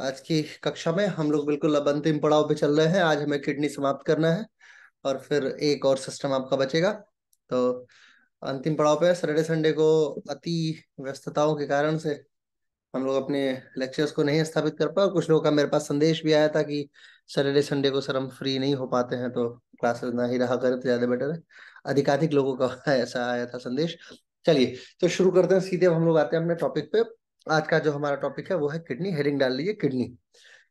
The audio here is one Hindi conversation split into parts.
आज की कक्षा में हम लोग बिल्कुल अब अंतिम पड़ाव पे चल रहे हैं आज हमें किडनी समाप्त करना है और फिर एक और सिस्टम आपका बचेगा तो अंतिम पड़ाव पे सैटरडे संडे को अति व्यस्तताओं के कारण से हम लोग अपने लेक्चर्स को नहीं स्थापित कर पाए कुछ लोगों का मेरे पास संदेश भी आया था कि सैटरडे संडे को सर हम फ्री नहीं हो पाते हैं तो क्लासेस ना ही रहा करें तो ज़्यादा बेटर है अधिकाधिक लोगों का ऐसा आया था संदेश चलिए तो शुरू करते हैं सीधे हम लोग आते हैं अपने टॉपिक पे आज का जो हमारा टॉपिक है वो है किडनी हेडिंग डाल लीजिए किडनी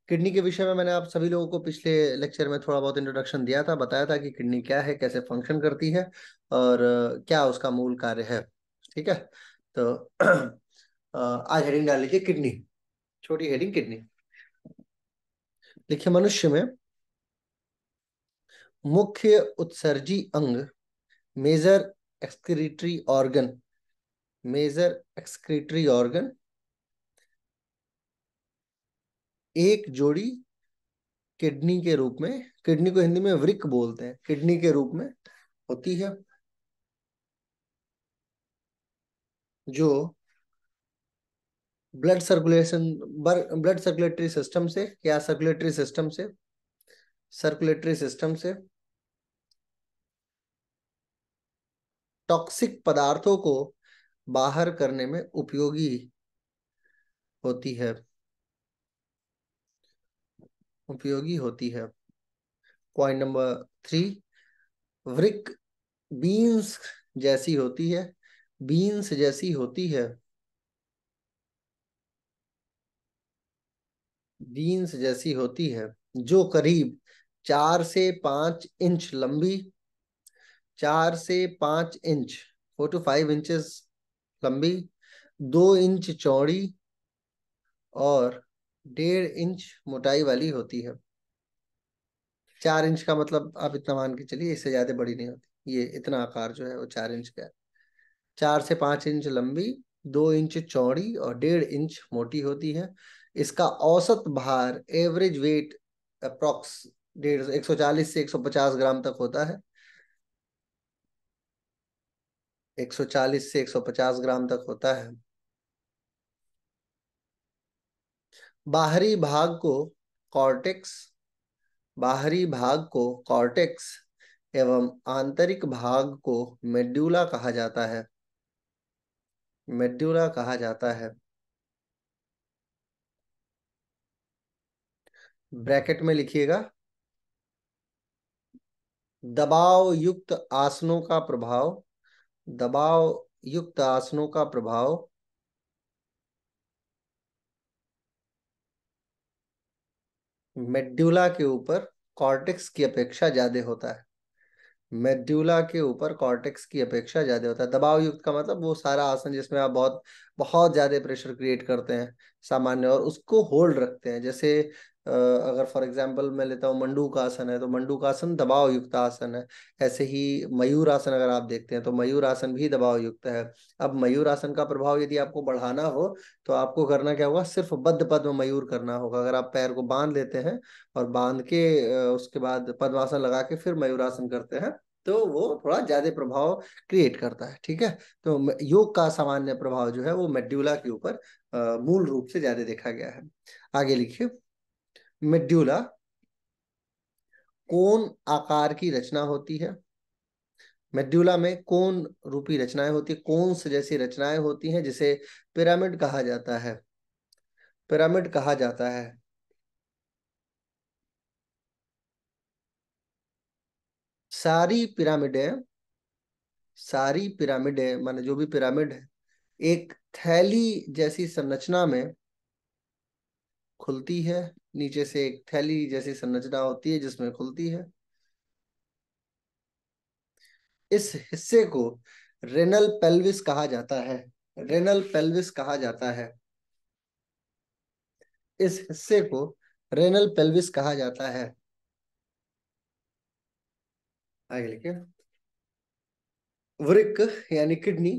किडनी के विषय में मैंने आप सभी लोगों को पिछले लेक्चर में थोड़ा बहुत इंट्रोडक्शन दिया था बताया था कि किडनी क्या है कैसे फंक्शन करती है और क्या उसका मूल कार्य है ठीक है तो आज हेडिंग डाल लीजिए किडनी छोटी हेडिंग किडनी देखिए मनुष्य में मुख्य उत्सर्जी अंग major excretory organ major excretory organ एक जोड़ी किडनी के रूप में किडनी को हिंदी में वृक बोलते हैं किडनी के रूप में होती है जो blood circulation blood circulatory system से या सर्कुलेटरी सिस्टम से सर्कुलेटरी सिस्टम से टॉक्सिक पदार्थों को बाहर करने में उपयोगी होती है उपयोगी होती है पॉइंट नंबर थ्री वृक बीन्स जैसी होती है बीन्स जैसी होती है बीन्स जैसी होती है जो करीब चार से पांच इंच लंबी चार से पांच inch four to five inches लंबी दो इंच चौड़ी और डेढ़ इंच मोटाई वाली होती है चार इंच का मतलब आप इतना मान के चलिए इससे ज्यादा बड़ी नहीं होती ये इतना आकार जो है वो चार इंच का है चार से पांच इंच लंबी दो इंच चौड़ी और डेढ़ इंच मोटी होती है इसका औसत भार एवरेज वेट अप्रोक्स डेढ़ एक सौ चालीस से एक सौ पचास ग्राम तक होता है एक सौ चालीस से एक सौ पचास ग्राम तक होता है बाहरी भाग को कॉर्टेक्स बाहरी भाग को कॉर्टेक्स एवं आंतरिक भाग को मेड्यूला कहा जाता है मेड्यूला कहा जाता है ब्रैकेट में लिखिएगा दबाव युक्त आसनों का प्रभाव दबाव युक्त आसनों का प्रभाव मेड्यूला के ऊपर कॉर्टेक्स की अपेक्षा ज्यादा होता है मेड्यूला के ऊपर कॉर्टेक्स की अपेक्षा ज्यादा होता है दबाव युक्त का मतलब वो सारा आसन जिसमें आप बहुत बहुत ज्यादा प्रेशर क्रिएट करते हैं सामान्य और उसको होल्ड रखते हैं जैसे अगर फॉर एग्जाम्पल मैं लेता हूँ मंडू का आसन है तो मंडू का आसन दबाव युक्त आसन है ऐसे ही मयूर आसन अगर आप देखते हैं तो मयूर आसन भी दबाव युक्त है अब मयूर आसन का प्रभाव यदि आपको बढ़ाना हो तो आपको करना क्या होगा सिर्फ बद्ध पद्म मयूर करना होगा अगर आप पैर को बांध लेते हैं और बांध के उसके बाद पद्मासन लगा के फिर मयूरासन करते हैं तो वो थोड़ा ज्यादा प्रभाव क्रिएट करता है ठीक है तो योग का सामान्य प्रभाव जो है वो मेड्यूला के ऊपर मूल रूप से ज्यादा देखा गया है आगे लिखिए मिड्यूला कौन आकार की रचना होती है मेड्यूला में कौन रूपी रचनाएं होती है कौन से जैसी रचनाएं होती हैं जिसे पिरामिड कहा जाता है पिरामिड कहा जाता है सारी पिरामिडें सारी पिरामिडें माने जो भी पिरामिड है एक थैली जैसी संरचना में खुलती है नीचे से एक थैली जैसी संरचना होती है जिसमें खुलती है इस हिस्से को रेनल पेल्विस कहा जाता है रेनल पेल्विस कहा जाता है इस हिस्से को रेनल पेल्विस कहा जाता है आगे लिखे वृक यानी किडनी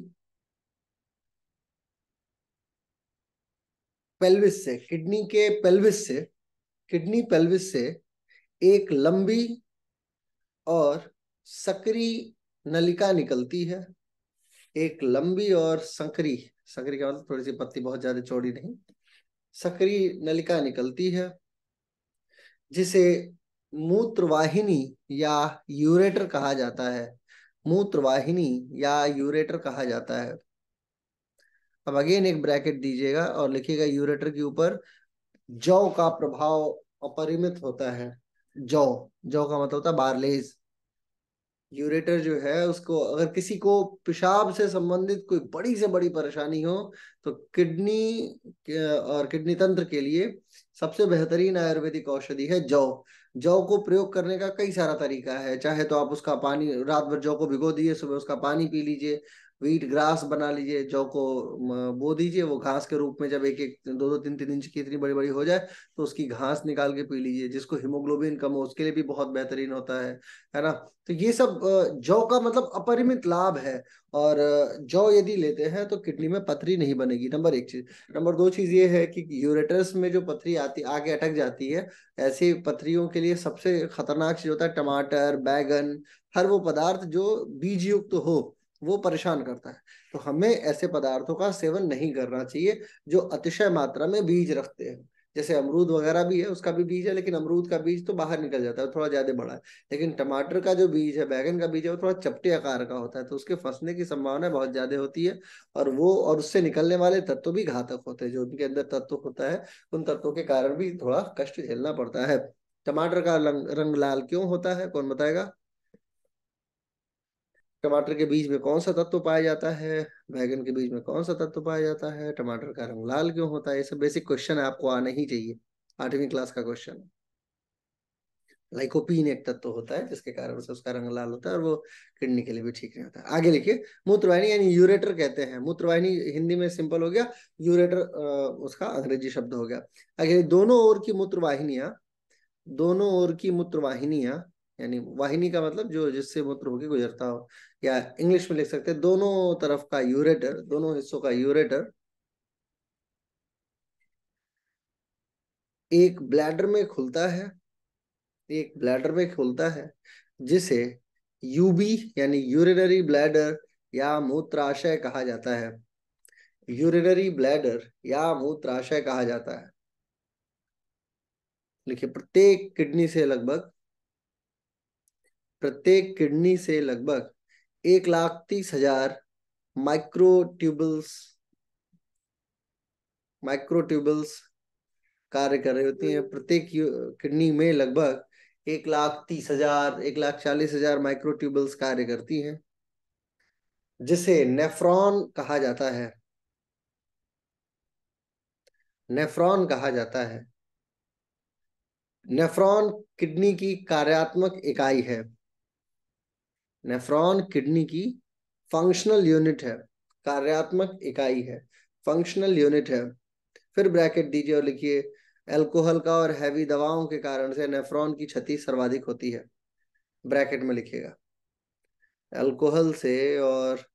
पेल्विस से किडनी के पेल्विस से किडनी पेल्विस से एक लंबी और सक्री नलिका निकलती है एक लंबी और संकरी संकरी का मतलब थोड़ी सी पत्ती बहुत ज्यादा चौड़ी नहीं सक्री नलिका निकलती है जिसे मूत्रवाहिनी या यूरेटर कहा जाता है मूत्रवाहिनी या यूरेटर कहा जाता है अब अगेन एक ब्रैकेट दीजिएगा और लिखिएगा यूरेटर के ऊपर जौ का प्रभाव अपरिमित होता है जौ जौ का मतलब होता है बारलेज यूरेटर जो है उसको अगर किसी को पेशाब से संबंधित कोई बड़ी से बड़ी परेशानी हो तो किडनी और किडनी तंत्र के लिए सबसे बेहतरीन आयुर्वेदिक औषधि है जौ जौ को प्रयोग करने का कई सारा तरीका है चाहे तो आप उसका पानी रात भर जौ को भिगो दिए सुबह उसका पानी पी लीजिए वीट ग्रास बना लीजिए जौ को बो दीजिए वो घास के रूप में जब एक एक दो दो तीन तीन इंच की इतनी बड़ी बड़ी हो जाए तो उसकी घास निकाल के पी लीजिए जिसको हीमोग्लोबिन कम हो उसके लिए भी बहुत बेहतरीन होता है है ना तो ये सब जौ का मतलब अपरिमित लाभ है और जौ यदि लेते हैं तो किडनी में पथरी नहीं बनेगी नंबर एक चीज नंबर दो चीज ये है कि यूरेटर्स में जो पथरी आती आगे अटक जाती है ऐसी पथरियों के लिए सबसे खतरनाक चीज होता है टमाटर बैगन हर वो पदार्थ जो बीज युक्त तो हो वो परेशान करता है तो हमें ऐसे पदार्थों का सेवन नहीं करना चाहिए जो अतिशय मात्रा में बीज रखते हैं जैसे अमरूद वगैरह भी है उसका भी बीज है लेकिन अमरूद का बीज तो बाहर निकल जाता है थोड़ा ज्यादा बड़ा है लेकिन टमाटर का जो बीज है बैगन का बीज है वो थोड़ा चपटे आकार का होता है तो उसके फंसने की संभावना बहुत ज्यादा होती है और वो और उससे निकलने वाले तत्व भी घातक होते हैं जो उनके अंदर तत्व होता है उन तत्वों के कारण भी थोड़ा कष्ट झेलना पड़ता है टमाटर का रंग लाल क्यों होता है कौन बताएगा टमाटर के बीज में कौन सा तत्व पाया जाता है बैगन के बीज में कौन सा तत्व पाया जाता है टमाटर का रंग लाल क्यों होता है ये सब बेसिक क्वेश्चन आपको आना ही चाहिए आठवीं क्लास का क्वेश्चन है लाइकोपीन एक तत्व होता है जिसके कारण से उसका रंग लाल होता है और वो किडनी के लिए भी ठीक नहीं होता आगे लिखिए मूत्रवाहिनी यानी यूरेटर कहते हैं मूत्रवाहिनी हिंदी में सिंपल हो गया यूरेटर उसका अंग्रेजी शब्द हो गया आगे दोनों ओर की मूत्रवाहिनियां दोनों ओर की मूत्रवाहिनियां यानी वाहिनी का मतलब जो जिससे मूत्र होके गुजरता हो या इंग्लिश में लिख सकते हैं दोनों तरफ का यूरेटर दोनों हिस्सों का यूरेटर एक ब्लैडर में खुलता है एक ब्लैडर में खुलता है जिसे यूबी यानी यूरिनरी ब्लैडर या मूत्राशय कहा जाता है यूरिनरी ब्लैडर या मूत्राशय कहा जाता है लिखिए प्रत्येक किडनी से लगभग प्रत्येक किडनी से लगभग एक लाख तीस हजार माइक्रो ट्यूबल्स माइक्रो ट्यूबल्स कार्य कर रही होती हैं हम्म। प्रत्येक किडनी में लगभग एक लाख तीस हजार एक लाख चालीस हजार माइक्रो ट्यूबल्स कार्य करती हैं जिसे नेफ्रॉन कहा जाता है नेफ्रॉन कहा जाता है नेफ्रॉन किडनी की कार्यात्मक इकाई है नेफ्रॉन किडनी की फंक्शनल यूनिट है कार्यात्मक इकाई है फंक्शनल यूनिट है फिर ब्रैकेट दीजिए और लिखिए एल्कोहल का और हैवी दवाओं के कारण से नेफ्रॉन की क्षति सर्वाधिक होती है ब्रैकेट में लिखिएगा एल्कोहल से और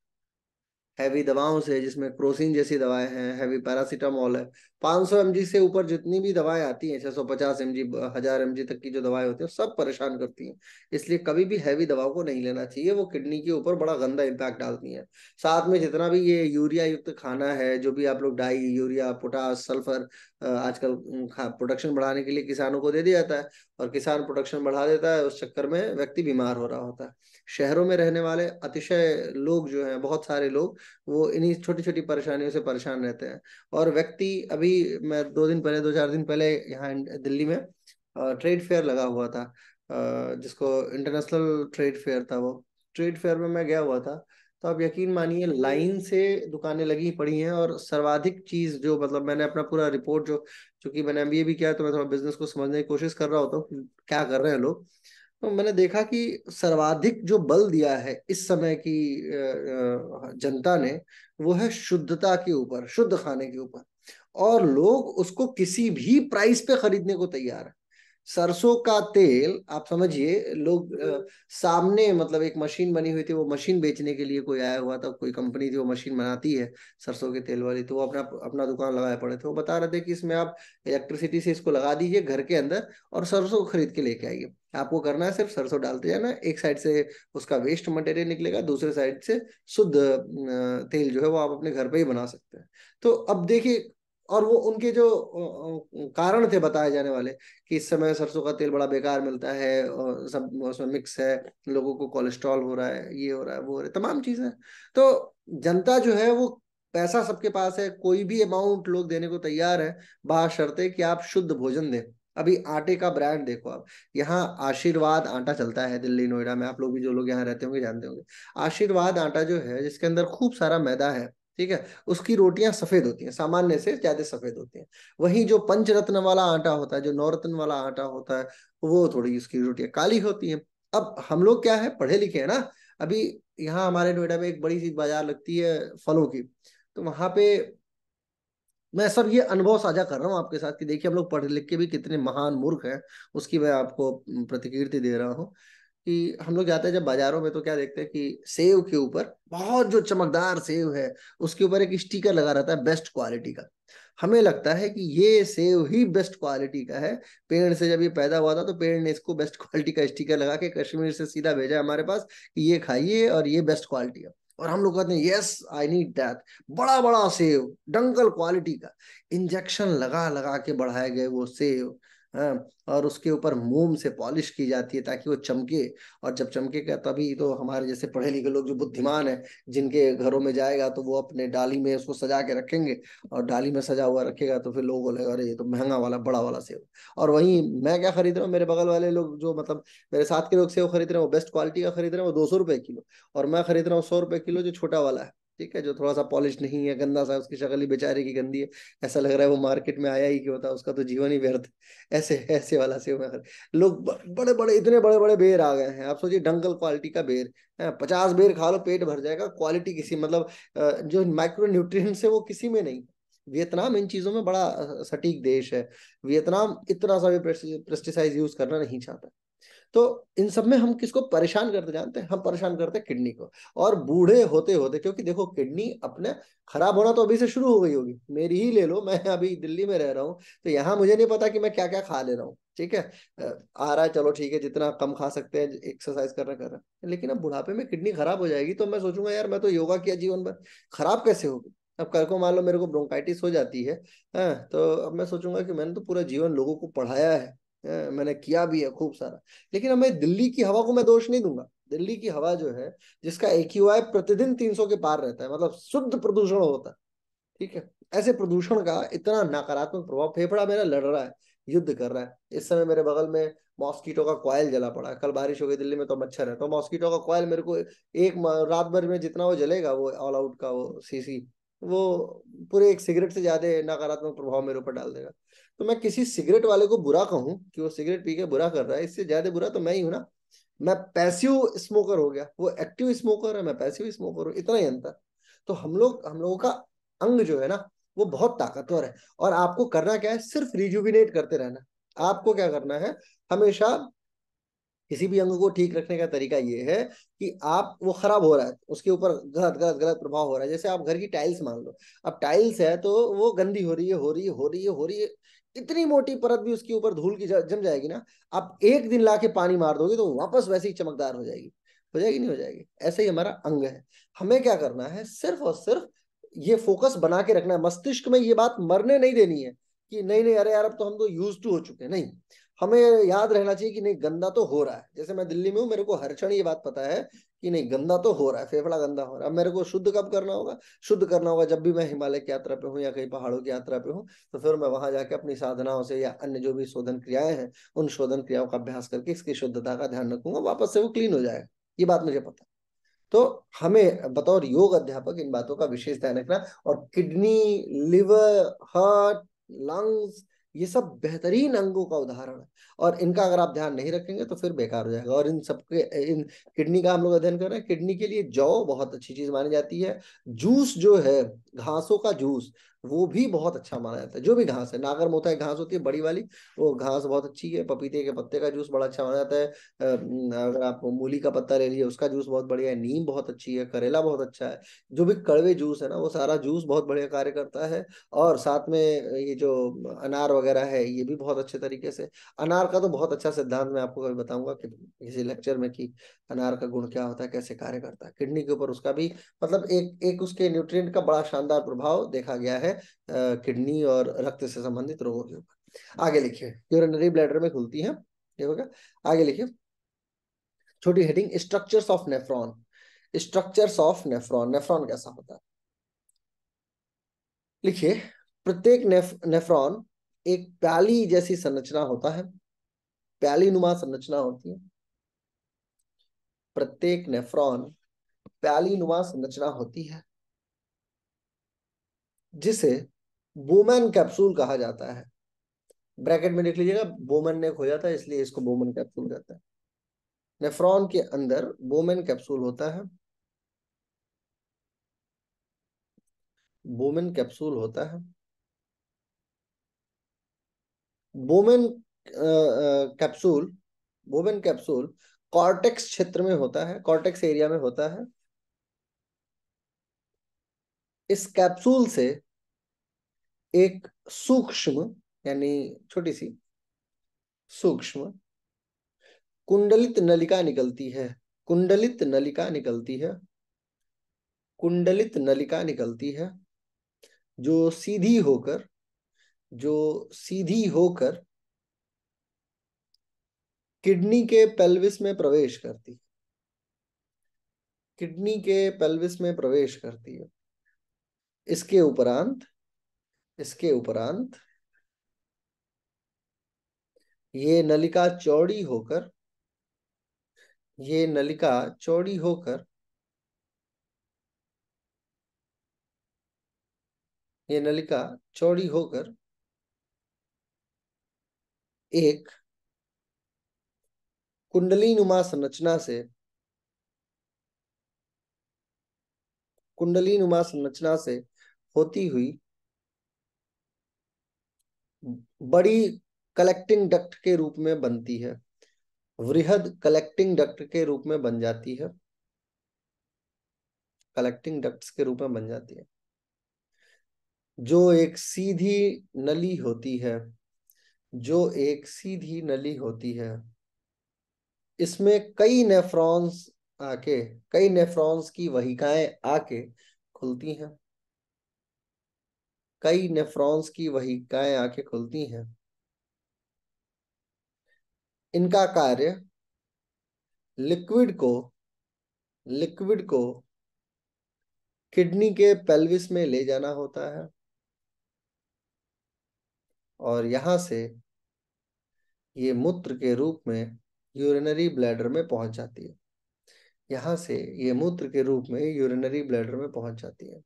हैवी दवाओं से जिसमें क्रोसिन जैसी दवाएं हैं हैवी पैरासीटामोल है 500 एमजी से ऊपर जितनी भी दवाएं आती हैं 650 एमजी हजार एम तक की जो दवाएं होती हैं सब परेशान करती हैं इसलिए कभी भी हैवी दवाओं को नहीं लेना चाहिए वो किडनी के ऊपर बड़ा गंदा इम्पैक्ट डालती है साथ में जितना भी ये यूरिया युक्त खाना है जो भी आप लोग डाई यूरिया पोटास सल्फर आजकल प्रोडक्शन बढ़ाने के लिए किसानों को दे दिया जाता है और किसान प्रोडक्शन बढ़ा देता है उस चक्कर में व्यक्ति बीमार हो रहा होता है शहरों में रहने वाले अतिशय लोग जो हैं बहुत सारे लोग वो इन्हीं छोटी छोटी परेशानियों से परेशान रहते हैं और व्यक्ति अभी मैं दो दिन पहले दो चार दिन पहले यहाँ दिल्ली में ट्रेड फेयर लगा हुआ था जिसको इंटरनेशनल ट्रेड फेयर था वो ट्रेड फेयर में मैं गया हुआ था तो आप यकीन मानिए लाइन से दुकानें लगी पड़ी हैं और सर्वाधिक चीज जो मतलब मैंने अपना पूरा रिपोर्ट जो चूंकि मैंने एम भी किया तो मैं थोड़ा बिजनेस को समझने की कोशिश कर रहा होता हूँ क्या कर रहे हैं लोग तो मैंने देखा कि सर्वाधिक जो बल दिया है इस समय की जनता ने वो है शुद्धता के ऊपर शुद्ध खाने के ऊपर और लोग उसको किसी भी प्राइस पे खरीदने को तैयार है सरसों का तेल आप समझिए लोग आ, सामने मतलब एक मशीन बनी हुई थी वो मशीन बेचने के लिए कोई आया हुआ था कोई कंपनी थी वो मशीन बनाती है सरसों के तेल वाली तो वो अपना अपना दुकान लगाए पड़े थे वो बता रहे थे कि इसमें आप इलेक्ट्रिसिटी से इसको लगा दीजिए घर के अंदर और सरसों को खरीद के लेके आइए आपको करना है सिर्फ सरसों डालते जाना एक साइड से उसका वेस्ट मटेरियल निकलेगा दूसरे साइड से शुद्ध तेल जो है वो आप अपने घर पे ही बना सकते हैं तो अब देखिए और वो उनके जो कारण थे बताए जाने वाले कि इस समय सरसों का तेल बड़ा बेकार मिलता है और सब उसमें मिक्स है लोगों को कोलेस्ट्रॉल हो रहा है ये हो रहा है वो हो रहा है तमाम चीज़ें तो जनता जो है वो पैसा सबके पास है कोई भी अमाउंट लोग देने को तैयार है शर्ते कि आप शुद्ध भोजन दें अभी आटे का ब्रांड देखो आप यहाँ आशीर्वाद आटा चलता है दिल्ली नोएडा में आप लोग भी जो लोग यहाँ रहते होंगे जानते होंगे आशीर्वाद आटा जो है जिसके अंदर खूब सारा मैदा है ठीक है उसकी रोटियां सफेद होती हैं सामान्य से ज्यादा सफेद होती हैं वहीं जो पंचरत्न वाला आटा होता है जो रत्न वाला आटा होता है वो थोड़ी उसकी रोटियां काली होती हैं अब हम लोग क्या है पढ़े लिखे हैं ना अभी यहाँ हमारे नोएडा में एक बड़ी सी बाजार लगती है फलों की तो वहां पे मैं सब ये अनुभव साझा कर रहा हूँ आपके साथ कि देखिए हम लोग पढ़े लिख के भी कितने महान मूर्ख हैं उसकी मैं आपको प्रतिकीर्ति दे रहा हूँ कि हम लोग जाते हैं जब बाजारों में तो क्या देखते हैं कि सेव के ऊपर बहुत जो चमकदार सेव है उसके ऊपर एक स्टिकर लगा रहता है बेस्ट क्वालिटी का हमें लगता है कि ये सेव ही बेस्ट क्वालिटी का है पेड़ से जब ये पैदा हुआ था तो पेड़ ने इसको बेस्ट क्वालिटी का स्टिकर लगा के कश्मीर से सीधा भेजा हमारे पास कि ये खाइए और ये बेस्ट क्वालिटी है और हम लोग कहते हैं यस आई नीड दैट बड़ा बड़ा सेव डंकल क्वालिटी का इंजेक्शन लगा लगा के बढ़ाए गए वो सेव हाँ, और उसके ऊपर मोम से पॉलिश की जाती है ताकि वो चमके और जब चमकेगा तभी तो हमारे जैसे पढ़े लिखे लोग जो बुद्धिमान है जिनके घरों में जाएगा तो वो अपने डाली में उसको सजा के रखेंगे और डाली में सजा हुआ रखेगा तो फिर लोग बोलेगा अरे ये तो महंगा वाला बड़ा वाला सेव और वहीं मैं क्या खरीद रहा हूँ मेरे बगल वाले लोग जो मतलब मेरे साथ के लोग सेव खरीद रहे हैं वो बेस्ट क्वालिटी का खरीद रहे हैं वो दो सौ रुपये किलो और मैं खरीद रहा हूँ सौ रुपये किलो जो छोटा वाला है ठीक है जो थोड़ा सा पॉलिश नहीं है गंदा सा उसकी शक्ल ही बेचारे की गंदी है ऐसा लग रहा है वो मार्केट में आया ही क्यों था उसका तो जीवन ही व्यर्थ ऐसे ऐसे वाला सेव में लोग बड़े बड़े इतने बड़े बड़े बेर आ गए हैं आप सोचिए डंकल क्वालिटी का बेर है पचास बेर खा लो पेट भर जाएगा क्वालिटी किसी मतलब जो माइक्रो न्यूट्रिय है वो किसी में नहीं वियतनाम इन चीज़ों में बड़ा सटीक देश है वियतनाम इतना सा भी प्रेस्टिसाइज यूज करना नहीं चाहता तो इन सब में हम किसको परेशान करते जानते हैं हम परेशान करते हैं किडनी को और बूढ़े होते होते क्योंकि देखो किडनी अपने खराब होना तो अभी से शुरू हो गई होगी मेरी ही ले लो मैं अभी दिल्ली में रह रहा हूँ तो यहाँ मुझे नहीं पता कि मैं क्या क्या खा ले रहा हूँ ठीक है आ रहा है चलो ठीक है जितना कम खा सकते हैं एक्सरसाइज कर रहा कर रहा है लेकिन अब बुढ़ापे में किडनी खराब हो जाएगी तो मैं सोचूंगा यार मैं तो योगा किया जीवन भर खराब कैसे होगी अब कल को मान लो मेरे को ब्रोंकाइटिस हो जाती है आ, हाँ, तो अब मैं सोचूंगा कि मैंने तो पूरा जीवन लोगों को पढ़ाया है मैंने किया भी है खूब सारा लेकिन हमें दिल्ली की हवा को मैं दोष नहीं दूंगा दिल्ली की हवा जो है जिसका एक प्रतिदिन तीन के पार रहता है मतलब शुद्ध प्रदूषण होता है ठीक है ऐसे प्रदूषण का इतना नकारात्मक प्रभाव फेफड़ा मेरा लड़ रहा है युद्ध कर रहा है इस समय मेरे बगल में मॉस्किटो का कॉयल जला पड़ा है कल बारिश हो गई दिल्ली में तो मच्छर है तो मॉस्किटो का कॉयल मेरे को एक रात भर में जितना वो जलेगा वो ऑल आउट का वो सीसी वो पूरे एक सिगरेट से ज्यादा नकारात्मक प्रभाव मेरे ऊपर डाल देगा तो मैं किसी सिगरेट वाले को बुरा कहूं कि वो सिगरेट पी के बुरा कर रहा है इससे ज्यादा बुरा तो मैं ही हूं ना मैं पैसिव स्मोकर हो गया वो एक्टिव स्मोकर है मैं पैसिव स्मोकर हूँ इतना ही अंतर तो हम लोग हम लोगों का अंग जो है ना वो बहुत ताकतवर है और आपको करना क्या है सिर्फ रिजुविनेट करते रहना आपको क्या करना है हमेशा किसी भी अंग को ठीक रखने का तरीका ये है कि आप वो खराब हो रहा है उसके ऊपर गलत गलत गलत प्रभाव हो रहा है जैसे आप घर की टाइल्स मान लो अब टाइल्स है तो वो गंदी हो रही है हो रही है हो रही है हो रही है इतनी मोटी परत भी उसके ऊपर धूल की जम जाएगी ना आप एक दिन ला के पानी मार दोगे तो वापस वैसे ही चमकदार हो जाएगी हो जाएगी नहीं हो जाएगी ऐसे ही हमारा अंग है हमें क्या करना है सिर्फ और सिर्फ ये फोकस बना के रखना है मस्तिष्क में ये बात मरने नहीं देनी है कि नहीं नहीं अरे यार अब तो हम तो यूज टू हो चुके हैं नहीं हमें याद रहना चाहिए कि नहीं गंदा तो हो रहा है जैसे मैं दिल्ली में हूँ मेरे को हर क्षण ये बात पता है कि नहीं गंदा तो हो रहा है फेफड़ा गंदा हो रहा है मेरे को शुद्ध कब करना होगा शुद्ध करना होगा जब भी मैं हिमालय की यात्रा पे हूँ या कहीं पहाड़ों की यात्रा पे हूँ तो फिर मैं वहां जाके अपनी साधनाओं से या अन्य जो भी शोधन क्रियाएं हैं उन शोधन क्रियाओं का अभ्यास करके इसकी शुद्धता का ध्यान रखूंगा वापस से वो क्लीन हो जाएगा ये बात मुझे पता तो हमें बतौर योग अध्यापक इन बातों का विशेष ध्यान रखना और किडनी लिवर हार्ट लंग्स ये सब बेहतरीन अंगों का उदाहरण है और इनका अगर आप ध्यान नहीं रखेंगे तो फिर बेकार हो जाएगा और इन सबके इन किडनी का हम लोग अध्ययन कर रहे हैं किडनी के लिए जौ बहुत अच्छी चीज मानी जाती है जूस जो है घासों का जूस वो भी बहुत अच्छा माना जाता है जो भी घास है नागर मोता है घास होती है बड़ी वाली वो घास बहुत अच्छी है पपीते के पत्ते का जूस बड़ा अच्छा माना जाता है अगर आप मूली का पत्ता ले लीजिए उसका जूस बहुत बढ़िया है नीम बहुत अच्छी है करेला बहुत अच्छा है जो भी कड़वे जूस है ना वो सारा जूस बहुत बढ़िया कार्य करता है और साथ में ये जो अनार वगैरह है ये भी बहुत अच्छे तरीके से अनार का तो बहुत अच्छा सिद्धांत मैं आपको कभी बताऊंगा कि किसी लेक्चर में कि अनार का गुण क्या होता है कैसे कार्य करता है किडनी के ऊपर उसका भी मतलब एक एक उसके न्यूट्रिएंट का बड़ा शानदार प्रभाव देखा गया है है किडनी और रक्त से संबंधित रोगों के ऊपर आगे लिखिए यूरिनरी ब्लैडर में खुलती है ये होगा आगे लिखिए छोटी heading structure of nephron structure of nephron nephron कैसा होता है लिखिए प्रत्येक नेफ्रॉन एक प्याली जैसी संरचना होता है प्याली नुमा संरचना होती है प्रत्येक नेफ्रॉन प्याली नुमा संरचना होती है जिसे बोमैन कैप्सूल कहा जाता है ब्रैकेट में लिख लीजिएगा बोमन ने खोजा था इसलिए इसको बोमन कैप्सूल कहते हैं नेफ्रॉन के अंदर बोमेन कैप्सूल होता है बोमेन कैप्सूल होता है Bowman capsule Bowman capsule cortex क्षेत्र में होता है कॉर्टेक्स एरिया में होता है इस कैप्सूल से एक सूक्ष्म यानी छोटी सी सूक्ष्म कुंडलित नलिका निकलती है कुंडलित नलिका निकलती है कुंडलित नलिका निकलती है जो सीधी होकर जो सीधी होकर किडनी के पेल्विस में प्रवेश करती है किडनी के पेल्विस में प्रवेश करती है इसके उपरांत इसके उपरांत ये नलिका चौड़ी होकर ये नलिका चौड़ी होकर ये नलिका चौड़ी होकर एक कुंडली नुमा संरचना से कुंडली नुमा संरचना से होती हुई बड़ी कलेक्टिंग डक्ट के रूप में बनती है वृहद कलेक्टिंग डक्ट के रूप में बन जाती है कलेक्टिंग डक्ट्स के रूप में बन जाती है जो एक सीधी नली होती है जो एक सीधी नली होती है इसमें कई नेफ्रॉन्स आके कई नेफ्रॉन्स की वहिकाएं आके खुलती हैं कई नेफ्रॉन्स की वहिकाएं आके खुलती हैं इनका कार्य लिक्विड को लिक्विड को किडनी के पेल्विस में ले जाना होता है और यहां से ये मूत्र के रूप में यूरिनरी ब्लैडर में पहुंच जाती है यहाँ से ये मूत्र के रूप में यूरिनरी ब्लैडर में पहुंच जाती है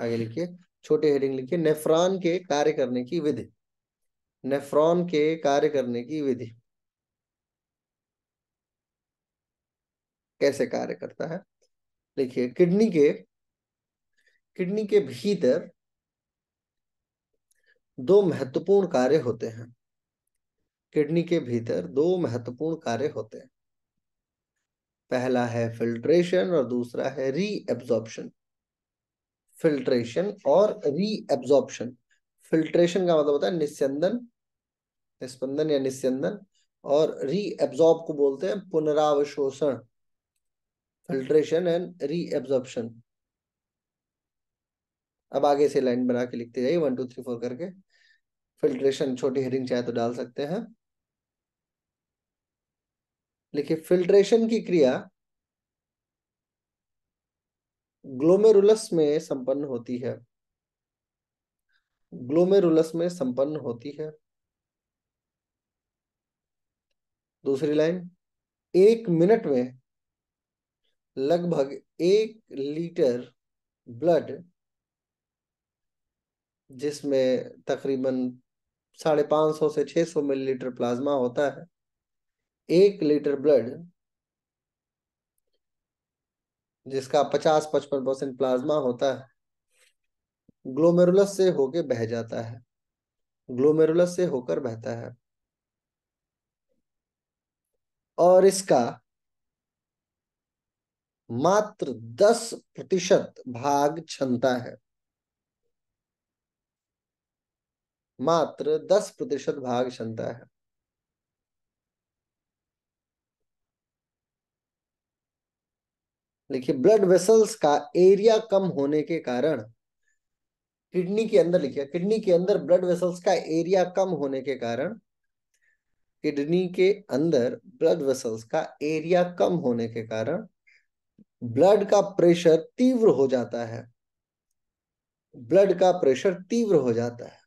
आगे लिखिए छोटे हेडिंग लिखिए नेफ्रॉन के कार्य करने की विधि नेफ्रॉन के कार्य करने की विधि कैसे कार्य करता है देखिए किडनी के किडनी के भीतर दो महत्वपूर्ण कार्य होते हैं किडनी के भीतर दो महत्वपूर्ण कार्य होते हैं पहला है फिल्ट्रेशन और दूसरा है रीएब्जॉर्प्शन फिल्ट्रेशन और रीअब्जॉर्प्शन फिल्ट्रेशन का मतलब होता है निस्यंदन निस्पंदन या निस्यंदन और रीअब्जॉर्ब को बोलते हैं पुनरावशोषण फिल्ट्रेशन एंड रीअब्जॉर्प्शन अब आगे से लाइन बना के लिखते जाइए वन टू थ्री फोर करके फिल्ट्रेशन छोटी हेडिंग चाहे तो डाल सकते हैं लिखिए फिल्ट्रेशन की क्रिया ग्लोमेरुलस में संपन्न होती है ग्लोमेरुलस में संपन्न होती है दूसरी लाइन एक मिनट में लगभग एक लीटर ब्लड जिसमें तकरीबन साढ़े पांच सौ से छह सौ मिलीलीटर प्लाज्मा होता है एक लीटर ब्लड जिसका पचास पचपन परसेंट प्लाज्मा होता है ग्लोमेरुलस से होके बह जाता है ग्लोमेरुलस से होकर बहता है और इसका मात्र दस प्रतिशत भाग क्षमता है मात्र दस प्रतिशत भाग क्षमता है लिखिए ब्लड वेसल्स का एरिया कम होने के कारण किडनी के अंदर लिखिए किडनी के अंदर ब्लड वेसल्स का एरिया कम होने के कारण किडनी के अंदर ब्लड वेसल्स का एरिया कम होने के कारण ब्लड का प्रेशर तीव्र हो जाता है ब्लड का प्रेशर तीव्र हो जाता है